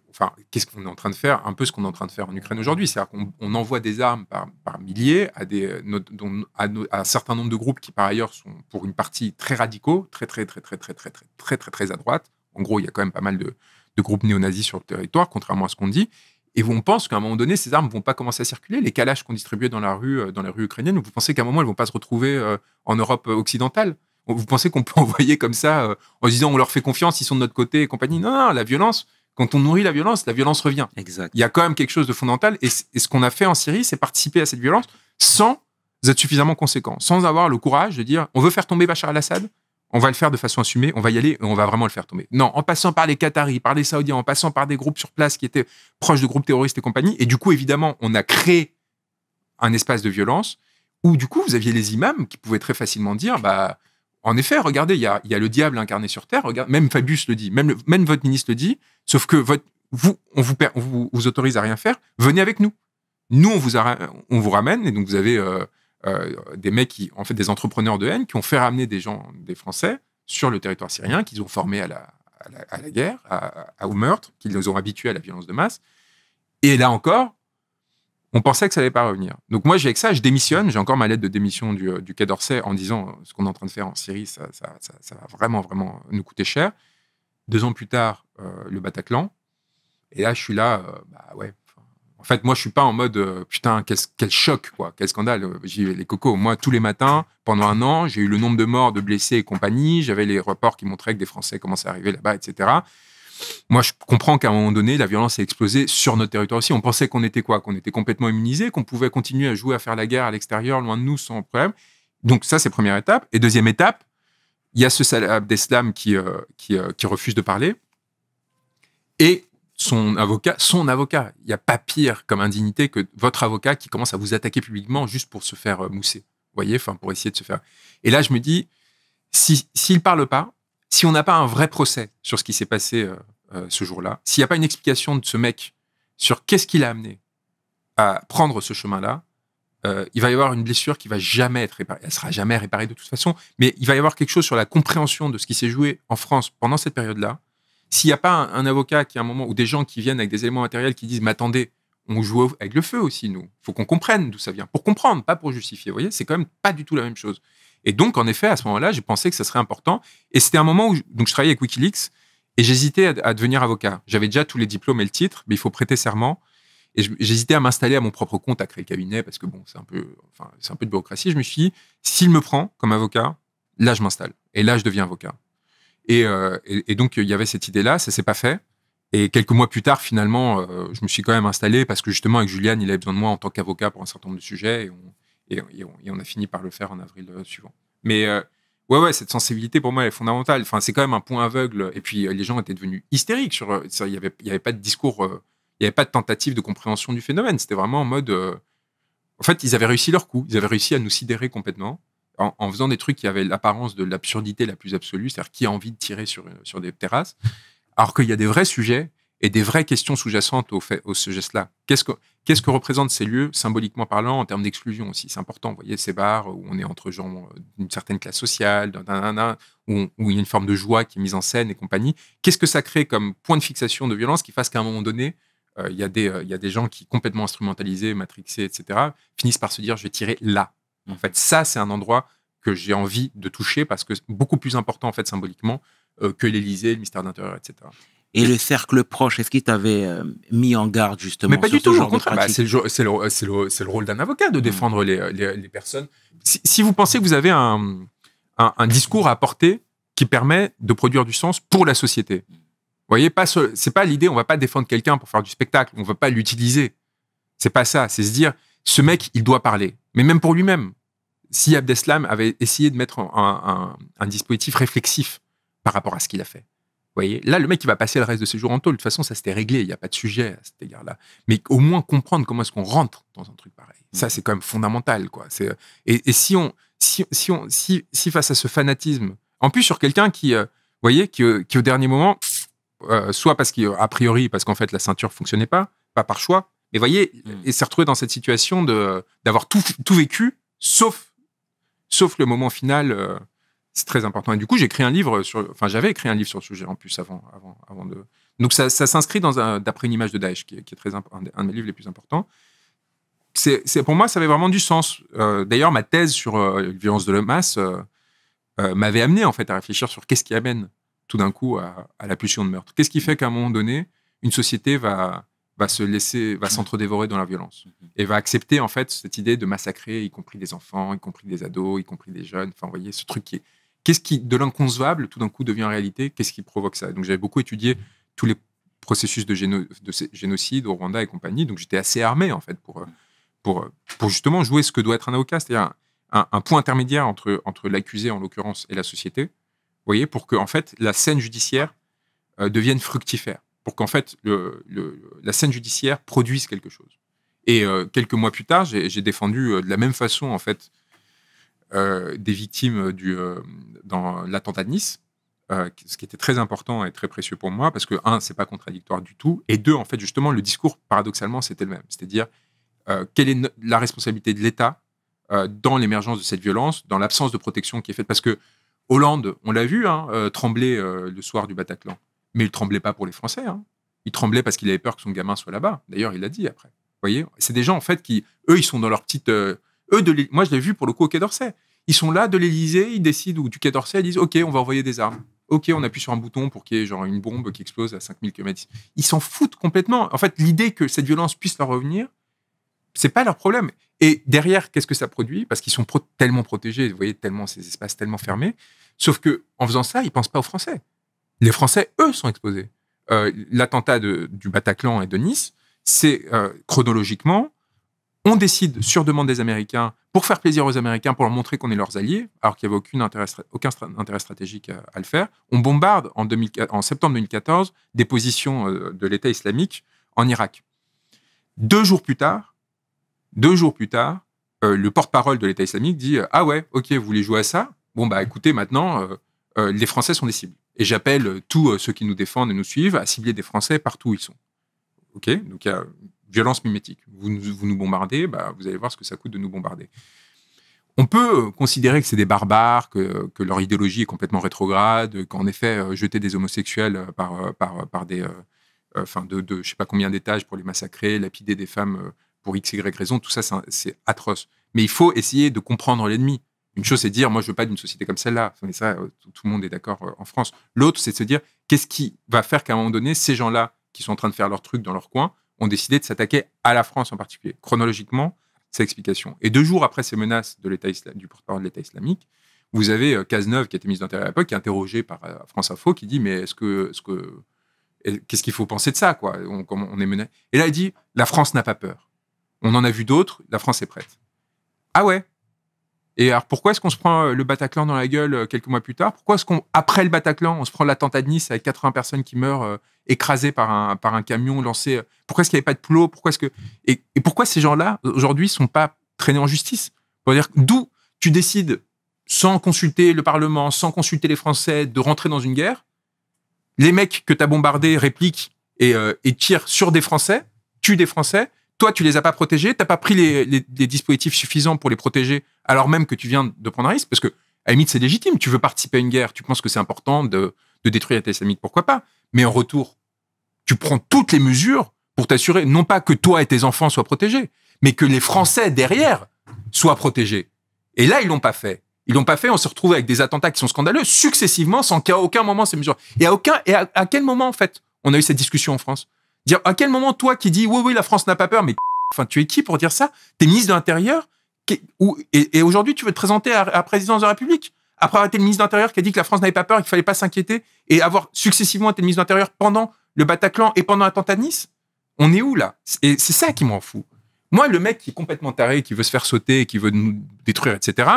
enfin, qu'est-ce qu'on est en train de faire Un peu ce qu'on est en train de faire en Ukraine aujourd'hui. C'est-à-dire qu'on envoie des armes par, par milliers à, des, dont, à, un certain nombre de groupes qui, par ailleurs, sont pour une partie très radicaux, très, très, très, très, très, très, très, très, très, très à droite. En gros, il y a quand même pas mal de, de groupes néo-nazis sur le territoire, contrairement à ce qu'on dit. Et on pense qu'à un moment donné, ces armes vont pas commencer à circuler. Les calages qu'on distribuait dans la rue, euh, dans ukrainienne, vous pensez qu'à un moment, elles vont pas se retrouver euh, en Europe euh, occidentale Vous pensez qu'on peut envoyer comme ça, en disant on leur fait confiance, ils sont de notre côté et compagnie Non, non, la violence, quand on nourrit la violence, la violence revient. Exact. Il y a quand même quelque chose de fondamental. Et, ce qu'on a fait en Syrie, c'est participer à cette violence sans être suffisamment conséquent, sans avoir le courage de dire on veut faire tomber Bachar al-Assad, on va le faire de façon assumée, on va y aller, on va vraiment le faire tomber. Non, en passant par les Qataris, par les Saoudiens, en passant par des groupes sur place qui étaient proches de groupes terroristes et compagnie. Et du coup, évidemment, on a créé un espace de violence où, du coup, vous aviez les imams qui pouvaient très facilement dire, bah, en effet, regardez, il y a, le diable incarné sur Terre. Regarde, même Fabius le dit, même, votre ministre le dit, sauf que vous, on vous, vous, autorise à rien faire, venez avec nous. Nous, on vous, ramène, et donc vous avez... Euh, euh, des mecs qui, en fait, des entrepreneurs de haine qui ont fait ramener des gens, des Français, sur le territoire syrien, qu'ils ont formés à la, à la, guerre, à, au meurtre, qu'ils les ont habitués à la violence de masse. Et là encore, on pensait que ça n'allait pas revenir. Donc moi, j'ai avec ça, je démissionne, j'ai encore ma lettre de démission du, euh, du Quai d'Orsay en disant euh, ce qu'on est en train de faire en Syrie, ça, va vraiment, vraiment nous coûter cher. Deux ans plus tard, le Bataclan. Et là, je suis là, bah ouais, en fait, moi, je suis pas en mode euh, putain, quel choc, quoi, quel scandale. J'ai les cocos. Moi, tous les matins, pendant un an, j'ai eu le nombre de morts, de blessés et compagnie. J'avais les rapports qui montraient que des Français commençaient à arriver là-bas, etc. Moi, je comprends qu'à un moment donné, la violence a explosé sur notre territoire aussi. On pensait qu'on était quoi Qu'on était complètement immunisé, qu'on pouvait continuer à jouer, à faire la guerre à l'extérieur, loin de nous, sans problème. Donc, ça, c'est première étape. Et deuxième étape, il y a ce salab Abdeslam euh, qui, euh, qui, qui refuse de parler. Et son avocat, son avocat. Il n'y a pas pire comme indignité que votre avocat qui commence à vous attaquer publiquement juste pour se faire euh, mousser. voyez, enfin, pour essayer de se faire. Et là, je me dis, s'il si, parle pas, si on n'a pas un vrai procès sur ce qui s'est passé euh, euh, ce jour-là, s'il n'y a pas une explication de ce mec sur qu'est-ce qui l'a amené à prendre ce chemin-là, il va y avoir une blessure qui va jamais être réparée. sera jamais réparée de toute façon, mais il va y avoir quelque chose sur la compréhension de ce qui s'est joué en France pendant cette période-là s'il n'y a pas un, avocat qui, à un moment, ou des gens qui viennent avec des éléments matériels qui disent, mais attendez, on joue avec le feu aussi, nous. Il faut qu'on comprenne d'où ça vient. Pour comprendre, pas pour justifier. Vous voyez, c'est quand même pas du tout la même chose. Et donc, en effet, à ce moment-là, j'ai pensé que ça serait important. Et c'était un moment où je, donc, je travaillais avec Wikileaks et j'hésitais à, devenir avocat. J'avais déjà tous les diplômes et le titre, mais il faut prêter serment. Et j'hésitais à m'installer à mon propre compte, à créer le cabinet, parce que bon, c'est un peu, c'est un peu de bureaucratie. Je me suis dit, s'il me prend comme avocat, là, je m'installe. Et là, je deviens avocat. Euh, et, donc, il y avait cette idée-là, ça s'est pas fait. Et quelques mois plus tard, finalement, euh, je me suis quand même installé parce que justement, avec Julian, il avait besoin de moi en tant qu'avocat pour un certain nombre de sujets. Et on, a fini par le faire en avril euh, suivant. Mais ouais, ouais, cette sensibilité pour moi, elle est fondamentale. Enfin, c'est quand même un point aveugle. Et puis, les gens étaient devenus hystériques. Sur, il n'y avait pas de discours, il n'y avait pas de tentative de compréhension du phénomène. C'était vraiment en mode. en fait, ils avaient réussi leur coup. Ils avaient réussi à nous sidérer complètement en, faisant des trucs qui avaient l'apparence de l'absurdité la plus absolue, c'est-à-dire qui a envie de tirer sur, euh, sur des terrasses, alors qu'il y a des vrais sujets et des vraies questions sous-jacentes au, fait, au ce geste-là. Qu'est-ce que, quest que représentent ces lieux, symboliquement parlant, en termes d'exclusion aussi C'est important, vous voyez, ces bars où on est entre gens euh, d'une certaine classe sociale, où, où, il y a une forme de joie qui est mise en scène et compagnie. Qu'est-ce que ça crée comme point de fixation de violence qui fasse qu'à un moment donné, euh, il y, a des, y a des gens qui, complètement instrumentalisés, matrixés, etc., finissent par se dire, je vais tirer là en fait, ça, c'est un endroit que j'ai envie de toucher parce que c'est beaucoup plus important, en fait, symboliquement, euh, que l'Élysée, le mystère d'intérieur, etc. Et le cercle proche, est-ce qu'il t'avait euh, mis en garde justement Mais pas du tout, au contraire. Bah, c'est, le, le, rôle d'un avocat de mm. défendre les, personnes. Si, vous pensez que vous avez un, discours à apporter qui permet de produire du sens pour la société, vous voyez, pas ce, c'est pas l'idée, on va pas défendre quelqu'un pour faire du spectacle, on va pas l'utiliser. C'est pas ça, c'est se dire, ce mec, il doit parler mais même pour lui-même. Si Abdeslam avait essayé de mettre un, dispositif réflexif par rapport à ce qu'il a fait, vous voyez, là, le mec, il va passer le reste de ses jours en taule. De toute façon, ça s'était réglé, il n'y a pas de sujet à cet égard-là. Mais au moins comprendre comment est-ce qu'on rentre dans un truc pareil. Ça, c'est quand même fondamental, quoi. Euh, et, et, si on, si, on, si, face à ce fanatisme, en plus sur quelqu'un qui, euh, vous voyez, euh, qui, au dernier moment, soit parce qu'a priori, parce qu'en fait la ceinture fonctionnait pas, pas par choix, mais voyez, hmm. et s'est retrouvé dans cette situation de d'avoir tout, tout vécu, sauf, sauf le moment final. Euh, c'est très important. Et du coup, j'ai écrit un livre sur, enfin, j'avais écrit un livre sur le sujet en plus avant, avant, de. Donc, ça, ça s'inscrit dans un, d'après une image de Daesh, qui, qui est très un de mes livres les plus importants. C'est, c'est, pour moi, ça avait vraiment du sens. Euh, d'ailleurs, ma thèse sur euh, la violence de la masse m'avait amené en fait à réfléchir sur qu'est-ce qui amène tout d'un coup à, à la pulsion de meurtre. Qu'est-ce qui fait qu'à un moment donné, une société va, va se laisser, va mm. s'entre-dévorer dans la violence mm-hmm. et va accepter en fait cette idée de massacrer, y compris des enfants, y compris des ados, y compris des jeunes. Enfin, vous voyez, ce truc qui est. Qu'est-ce qui, de l'inconcevable, tout d'un coup devient réalité Qu'est-ce qui provoque ça Donc, j'avais beaucoup étudié tous les processus de, de génocide au Rwanda et compagnie. Donc, j'étais assez armé en fait pour, euh, pour, euh, pour justement jouer ce que doit être un avocat, c'est-à-dire un, point intermédiaire entre, entre l'accusé en l'occurrence et la société. voyez, pour que en fait la scène judiciaire euh, devienne fructifère pour qu'en fait la scène judiciaire produise quelque chose. Et euh, quelques mois plus tard, j'ai défendu euh, de la même façon en fait euh, des victimes du, dans l'attentat de Nice, ce qui était très important et très précieux pour moi parce que un, c'est pas contradictoire du tout, et deux, en fait justement le discours paradoxalement c'était le même, c'est-à-dire quelle est la responsabilité de l'État dans l'émergence de cette violence, dans l'absence de protection qui est faite parce que Hollande, on l'a vu, hein, trembler le soir du Bataclan. Mais il tremblait pas pour les Français. Hein. Il tremblait parce qu'il avait peur que son gamin soit là-bas. D'ailleurs, il l'a dit après. Vous voyez, c'est des gens en fait qui, eux, ils sont dans leur petite, euh, de, moi je l'ai vu pour le coup au Quai d'Orsay. Ils sont là de l'Élysée, ils décident ou du Quai d'Orsay, ils disent OK, on va envoyer des armes. OK, on appuie sur un bouton pour qu'il y ait genre une bombe qui explose à 5000 km. Ils s'en foutent complètement. En fait, l'idée que cette violence puisse leur revenir, c'est pas leur problème. Et derrière, qu'est-ce que ça produit Parce qu'ils sont tellement protégés, vous voyez, tellement ces espaces tellement fermés. Sauf que en faisant ça, ils pensent pas aux Français. Les Français, eux, sont exposés. Euh, l'attentat du Bataclan et de Nice, c'est euh, chronologiquement, on décide sur demande des Américains, pour faire plaisir aux Américains, pour leur montrer qu'on est leurs alliés, alors qu'il n'y avait aucune aucun intérêt stratégique euh, à, le faire, on bombarde en, septembre 2014 des positions de l'État islamique en Irak. Deux jours plus tard, deux jours plus tard, le porte-parole de l'État islamique dit Ah ouais, ok, vous voulez jouer à ça Bon, bah écoutez, maintenant, euh, les Français sont des cibles. Et j'appelle euh, tous euh, ceux qui nous défendent et nous suivent à cibler des Français partout où ils sont. OK Donc il y a violence mimétique. Vous nous, bombardez, bah, vous allez voir ce que ça coûte de nous bombarder. On peut considérer que c'est des barbares, que, leur idéologie est complètement rétrograde, qu'en effet, jeter des homosexuels par, des. Enfin, de, de, je sais pas combien d'étages pour les massacrer, lapider des femmes pour x, y raison, tout ça, c'est atroce. Mais il faut essayer de comprendre l'ennemi. Une chose, c'est de dire, moi, je veux pas d'une société comme celle-là. ça, euh, tout le monde est d'accord euh, en France. L'autre, c'est de se dire, qu'est-ce qui va faire qu'à un moment donné, ces gens-là, qui sont en train de faire leur truc dans leur coin, ont décidé de s'attaquer à la France en particulier. Chronologiquement, c'est l'explication. Et deux jours après ces menaces de du de l'État islamique, vous avez euh, Cazeneuve, qui était ministre de à l'époque, qui est interrogé par France Info, qui dit, mais est-ce que... Qu'est-ce qu'il faut penser de ça, quoi on, on est mené. Et là, il dit la France n'a pas peur. On en a vu d'autres. La France est prête. Ah ouais et alors pourquoi est-ce qu'on se prend euh, le Bataclan dans la gueule euh, quelques mois plus tard Pourquoi est-ce qu'après le Bataclan, on se prend l'attentat de Nice avec 80 personnes qui meurent euh, écrasées par un, par un camion lancé Pourquoi est-ce qu'il n'y avait pas de plot Pourquoi est-ce que et, pourquoi ces gens-là aujourd'hui ne sont pas traînés en justice dire d'où tu décides sans consulter le Parlement, sans consulter les Français, de rentrer dans une guerre. Les mecs que tu as bombardés répliquent et, et tirent sur des Français, tuent des Français. Toi, tu les as pas protégés, t'as pas pris les, dispositifs suffisants pour les protéger, alors même que tu viens de prendre un risque, parce que à la limite, c'est légitime. Tu veux participer à une guerre, tu penses que c'est important de, de détruire la islamique, pourquoi pas Mais en retour, tu prends toutes les mesures pour t'assurer non pas que toi et tes enfants soient protégés, mais que les Français derrière soient protégés. Et là, ils l'ont pas fait. Ils l'ont pas fait. On se retrouve avec des attentats qui sont scandaleux successivement, sans qu'à aucun moment ces mesures. Et à aucun et à quel moment en fait on a eu cette discussion en France Dire à quel moment toi qui dis oui oui la France n'a pas peur, mais enfin tu es qui pour dire ça T'es ministre de l'Intérieur et, et aujourd'hui tu veux te présenter à, présidence de la République après avoir été le ministre de l'Intérieur qui a dit que la France n'avait pas peur, qu'il fallait pas s'inquiéter et avoir successivement été le ministre de l'Intérieur pendant le Bataclan et pendant l'attentat de Nice. On est où là Et c'est ça qui m'en fout. Moi, le mec qui est complètement taré, qui veut se faire sauter, qui veut nous détruire, etc.,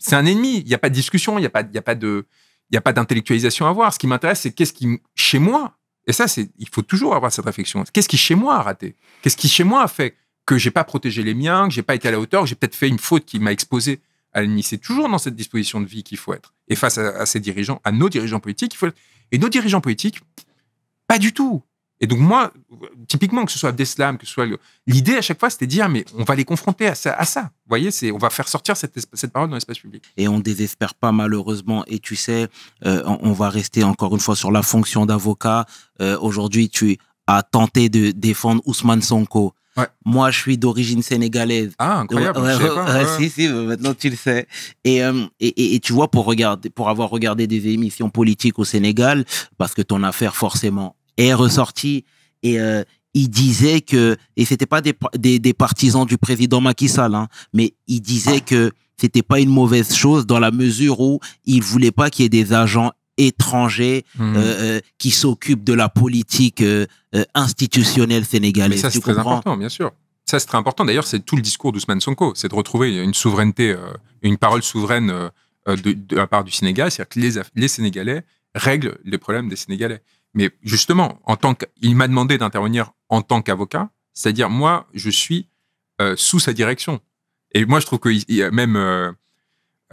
c'est un ennemi. Il n'y a pas de discussion, il n'y a pas, il y a pas de, il y a pas d'intellectualisation à voir Ce qui m'intéresse, c'est qu'est-ce qui, chez moi, et ça, c'est, il faut toujours avoir cette réflexion. Qu'est-ce qui chez moi a raté Qu'est-ce qui chez moi a fait que j'ai pas protégé les miens, que j'ai pas été à la hauteur, que j'ai peut-être fait une faute qui m'a exposé à l'ennemi C'est toujours dans cette disposition de vie qu'il faut être. Et face à, ces dirigeants, à nos dirigeants politiques, il faut être. Et nos dirigeants politiques, pas du tout. Et donc moi, typiquement, que ce soit Abdeslam, que ce soit l'idée à chaque fois, c'était de dire, mais on va les confronter à ça. À ça. Vous voyez, c'est on va faire sortir cette, cette parole dans l'espace public. Et on désespère pas malheureusement. Et tu sais, euh, on va rester encore une fois sur la fonction d'avocat. Euh, aujourd'hui, tu as tenté de défendre Ousmane Sonko. Moi, je suis d'origine sénégalaise. Ah, incroyable. si, si, maintenant tu le sais. Et, euh, et, et, et, tu vois, pour, regarder, pour avoir regardé des émissions politiques au Sénégal, parce que ton affaire, forcément, est ressorti et euh, il disait que et c'était pas des, partisans du président Macky Sall, hein, mais il disait que c'était pas une mauvaise chose dans la mesure où il voulait pas qu'il y ait des agents étrangers mmh. euh, qui s'occupent de la politique euh, institutionnelle sénégalaise. Mais ça c'est très important, bien sûr. Ça c'est très important. D'ailleurs, c'est tout le discours d'Ousmane Sonko, c'est de retrouver une souveraineté, une parole souveraine de, la part du Sénégal, c'est-à-dire que les, les Sénégalais règlent les problèmes des Sénégalais. Mais justement, en tant qu'il m'a demandé d'intervenir en tant qu'avocat, c'est-à-dire moi, je suis euh, sous sa direction. Et moi, je trouve que même euh,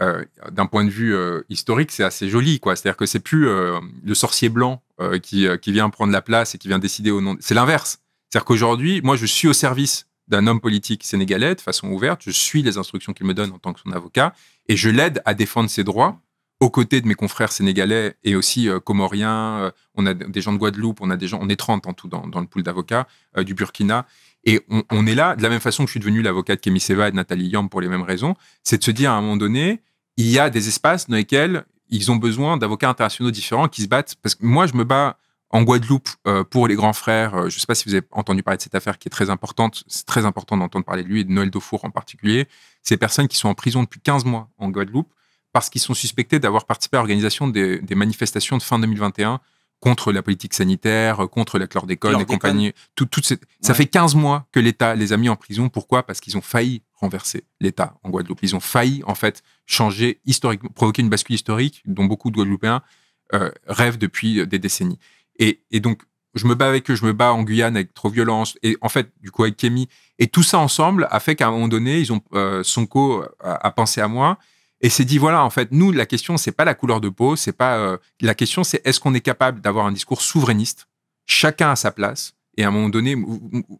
euh, d'un point de vue historique, c'est assez joli, quoi. C'est-à-dire que c'est plus le sorcier blanc qui, qui, vient prendre la place et qui vient décider au nom. C'est l'inverse. C'est-à-dire qu'aujourd'hui, moi, je suis au service d'un homme politique sénégalais de façon ouverte. Je suis les instructions qu'il me donne en tant que son avocat et je l'aide à défendre ses droits aux côtés de mes confrères sénégalais et aussi euh, comoriens. Euh, on a des gens de Guadeloupe, on a des gens, on est 30 en tout dans, le pool d'avocats euh, du Burkina. Et on, est là, de la même façon que je suis devenu l'avocat de Kémy Seva et de Nathalie Yam pour les mêmes raisons, c'est de se dire à un moment donné, il y a des espaces dans lesquels ils ont besoin d'avocats internationaux différents qui se battent. Parce que moi, je me bats en Guadeloupe pour les grands frères. je ne sais pas si vous avez entendu parler de cette affaire qui est très importante. C'est très important d'entendre parler de lui et de Noël Dauphour en particulier. Ces personnes qui sont en prison depuis 15 mois en Guadeloupe parce qu'ils sont suspectés d'avoir participé à l'organisation des, des, manifestations de fin 2021 contre la politique sanitaire, contre la chlordécone, et compagnie. Ça fait 15 mois que l'État les a mis en prison. Pourquoi Parce qu'ils ont failli renverser l'État en Guadeloupe. Ils ont failli, en fait, changer historiquement, provoquer une bascule historique dont beaucoup de Guadeloupéens euh, rêvent depuis euh, des décennies. Et, donc, je me bats avec eux, je me bats en Guyane avec trop violence, et en fait, du coup, avec Kémy. Et tout ça ensemble a fait qu'à un moment donné, ils ont, son euh, Sonko à a pensé à moi, et s'est dit voilà en fait nous la question c'est pas la couleur de peau c'est pas euh, la question c'est est-ce qu'on est capable d'avoir un discours souverainiste chacun à sa place et à un moment donné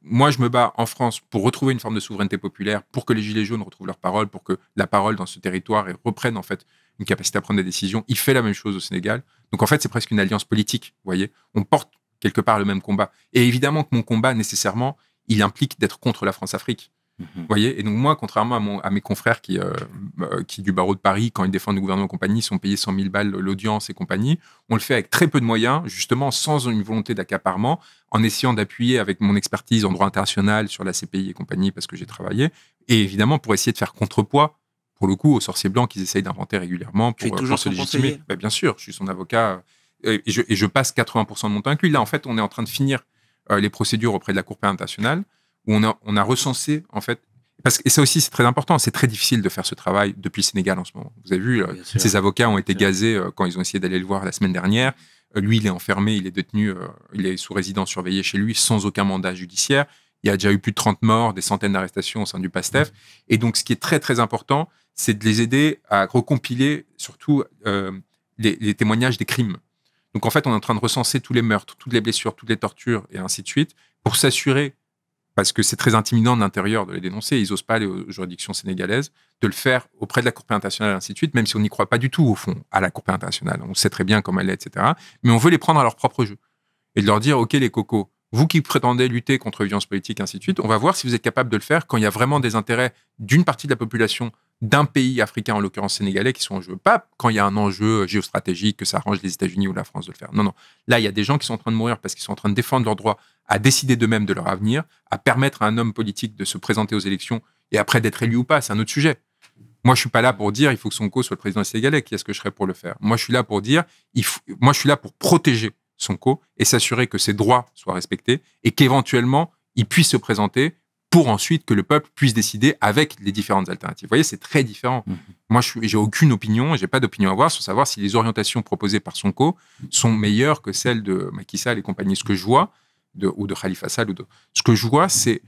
moi je me bats en France pour retrouver une forme de souveraineté populaire pour que les gilets jaunes retrouvent leur parole pour que la parole dans ce territoire reprenne en fait une capacité à prendre des décisions il fait la même chose au Sénégal donc en fait c'est presque une alliance politique vous voyez on porte quelque part le même combat et évidemment que mon combat nécessairement il implique d'être contre la France-Afrique Mhm. Vous voyez Et donc, moi, contrairement à, mon, à mes confrères qui, euh, euh, qui, du barreau de Paris, quand ils défendent le gouvernement et compagnie, sont payés 100 000 balles l'audience et compagnie, on le fait avec très peu de moyens, justement, sans une volonté d'accaparement, en essayant d'appuyer avec mon expertise en droit international sur la CPI et compagnie, parce que j'ai travaillé, et évidemment, pour essayer de faire contrepoids pour le coup, aux sorciers blancs qu'ils essayent d'inventer régulièrement pour, euh, toujours se légitimer. Ben, bien sûr, je suis son avocat et je, passe 80% de mon temps inclus. Là, en fait, on est en train de finir les procédures auprès de la Cour pénale internationale où on a, recensé, en fait, parce que, et ça aussi, c'est très important. C'est très difficile de faire ce travail depuis le Sénégal en ce moment. Vous avez vu, ces euh, avocats ont été gazés euh, quand ils ont essayé d'aller le voir la semaine dernière. Euh, lui, il est enfermé, il est détenu, il est sous résidence surveillée chez lui sans aucun mandat judiciaire. Il y a déjà eu plus de 30 morts, des centaines d'arrestations au sein du PASTEF. Et donc, ce qui est très, très important, c'est de les aider à recompiler surtout les, les témoignages des crimes. Donc, en fait, on est en train de recenser tous les meurtres, toutes les blessures, toutes les tortures et ainsi de suite pour s'assurer parce que c'est très intimidant de l'intérieur de les dénoncer. Ils n'osent pas aller aux juridictions sénégalaises, de le faire auprès de la Cour pénale internationale, ainsi suite, même si on n'y croit pas du tout, au fond, à la Cour pénale internationale. On sait très bien comment elle est, etc. Mais on veut les prendre à leur propre jeu et de leur dire OK, les cocos, vous qui prétendez lutter contre violence politique, ainsi suite, on va voir si vous êtes capable de le faire quand il y a vraiment des intérêts d'une partie de la population d'un pays africain, en l'occurrence sénégalais, qui sont en jeu. Pas quand il y a un enjeu géostratégique, que ça arrange les États-Unis ou la France de le faire. Non, non. Là, il y a des gens qui sont en train de mourir parce qu'ils sont en train de défendre leurs droits à décider d'eux-mêmes de leur avenir, à permettre à un homme politique de se présenter aux élections et après d'être élu ou pas. C'est un autre sujet. Moi, je suis pas là pour dire il faut que son co soit le président sénégalais. Qui est-ce que je serais pour le faire Moi, je suis là pour dire il moi, je suis là pour protéger et s'assurer que ses droits soient respectés et qu'éventuellement il puisse se présenter pour ensuite que le peuple puisse décider avec les différentes alternatives. Vous voyez, c'est très différent. Mmh. Moi, je n'ai aucune opinion, j'ai pas d'opinion à avoir sur savoir si les orientations proposées par Sonko sont meilleures que celles de Macky Sall et compagnie. Ce que je vois, ou de Khalifa Sall, ou de... ce que je vois, c'est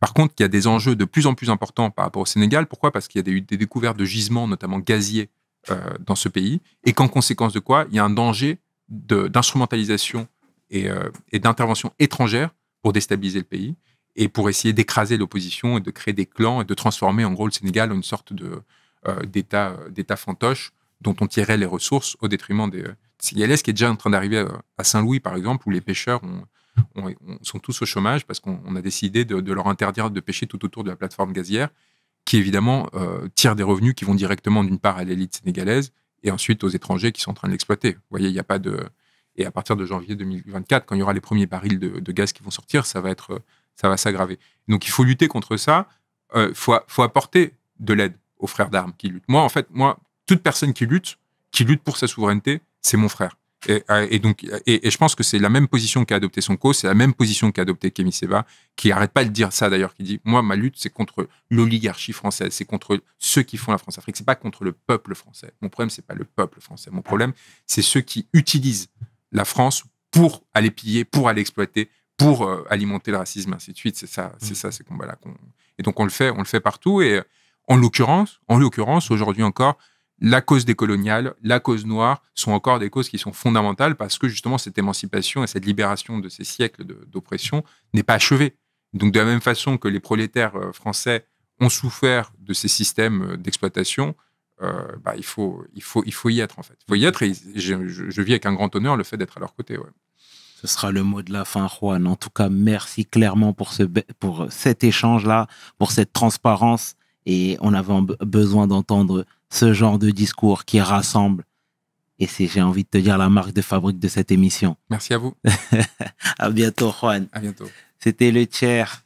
par contre qu'il y a des enjeux de plus en plus importants par rapport au Sénégal. Pourquoi Parce qu'il y a eu des, découvertes de gisements, notamment gaziers, euh, dans ce pays, et qu'en conséquence de quoi, il y a un danger d'instrumentalisation euh, et d'intervention étrangère pour déstabiliser le pays et pour essayer d'écraser l'opposition et de créer des clans et de transformer en gros le Sénégal en une sorte de euh, d'État euh, d'État fantoche dont on tirait les ressources au détriment des Sénégalais, ce qui est déjà en train d'arriver à Saint-Louis par exemple, où les pêcheurs sont tous au chômage parce qu'on a décidé de, leur interdire de pêcher tout autour de la plateforme gazière, qui évidemment euh, tire des revenus qui vont directement d'une part à l'élite sénégalaise et ensuite aux étrangers qui sont en train de l'exploiter. Vous voyez, il n'y a pas de... Et à partir de janvier 2024, quand il y aura les premiers barils de gaz qui vont sortir, ça va être ça va s'aggraver. Donc il faut lutter contre ça. Il euh, faut, apporter de l'aide aux frères d'armes qui luttent. Moi, en fait, moi, toute personne qui lutte, qui lutte pour sa souveraineté, c'est mon frère. Et, euh, donc, et, je pense que c'est la même position qu'a adopté Sonko, c'est la même position qu'a adopté Kémy Séba, qui arrête pas de dire ça d'ailleurs, qui dit moi ma lutte c'est contre l'oligarchie française, c'est contre ceux qui font la France-Afrique, c'est pas contre le peuple français. Mon problème c'est pas le peuple français, mon problème c'est ceux qui utilisent la France pour aller piller, pour aller exploiter, pour euh, alimenter le racisme, ainsi de suite. C'est ça, c'est mm. ça, ces combats-là. Et donc on le fait, on le fait partout. Et en l'occurrence, en l'occurrence, aujourd'hui encore, la cause décoloniale, la cause noire sont encore des causes qui sont fondamentales parce que justement cette émancipation et cette libération de ces siècles d'oppression n'est pas achevée. Donc de la même façon que les prolétaires euh, français ont souffert de ces systèmes euh, d'exploitation, bah, il, faut, il, faut, il faut y être en fait. Il faut y être et je, je vis avec un grand honneur le fait d'être à leur côté. Ouais. Ce sera le mot de la fin, Juan. En tout cas, merci clairement pour, ce, pour cet échange-là, pour cette transparence. Et on avait besoin d'entendre ce genre de discours qui rassemble. Et c'est, j'ai envie de te dire, la marque de fabrique de cette émission. Merci à vous. à bientôt, Juan. À bientôt. C'était le tiers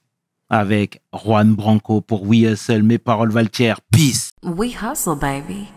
avec Juan Branco pour We Hustle. Mes paroles valent Peace. We hustle, baby.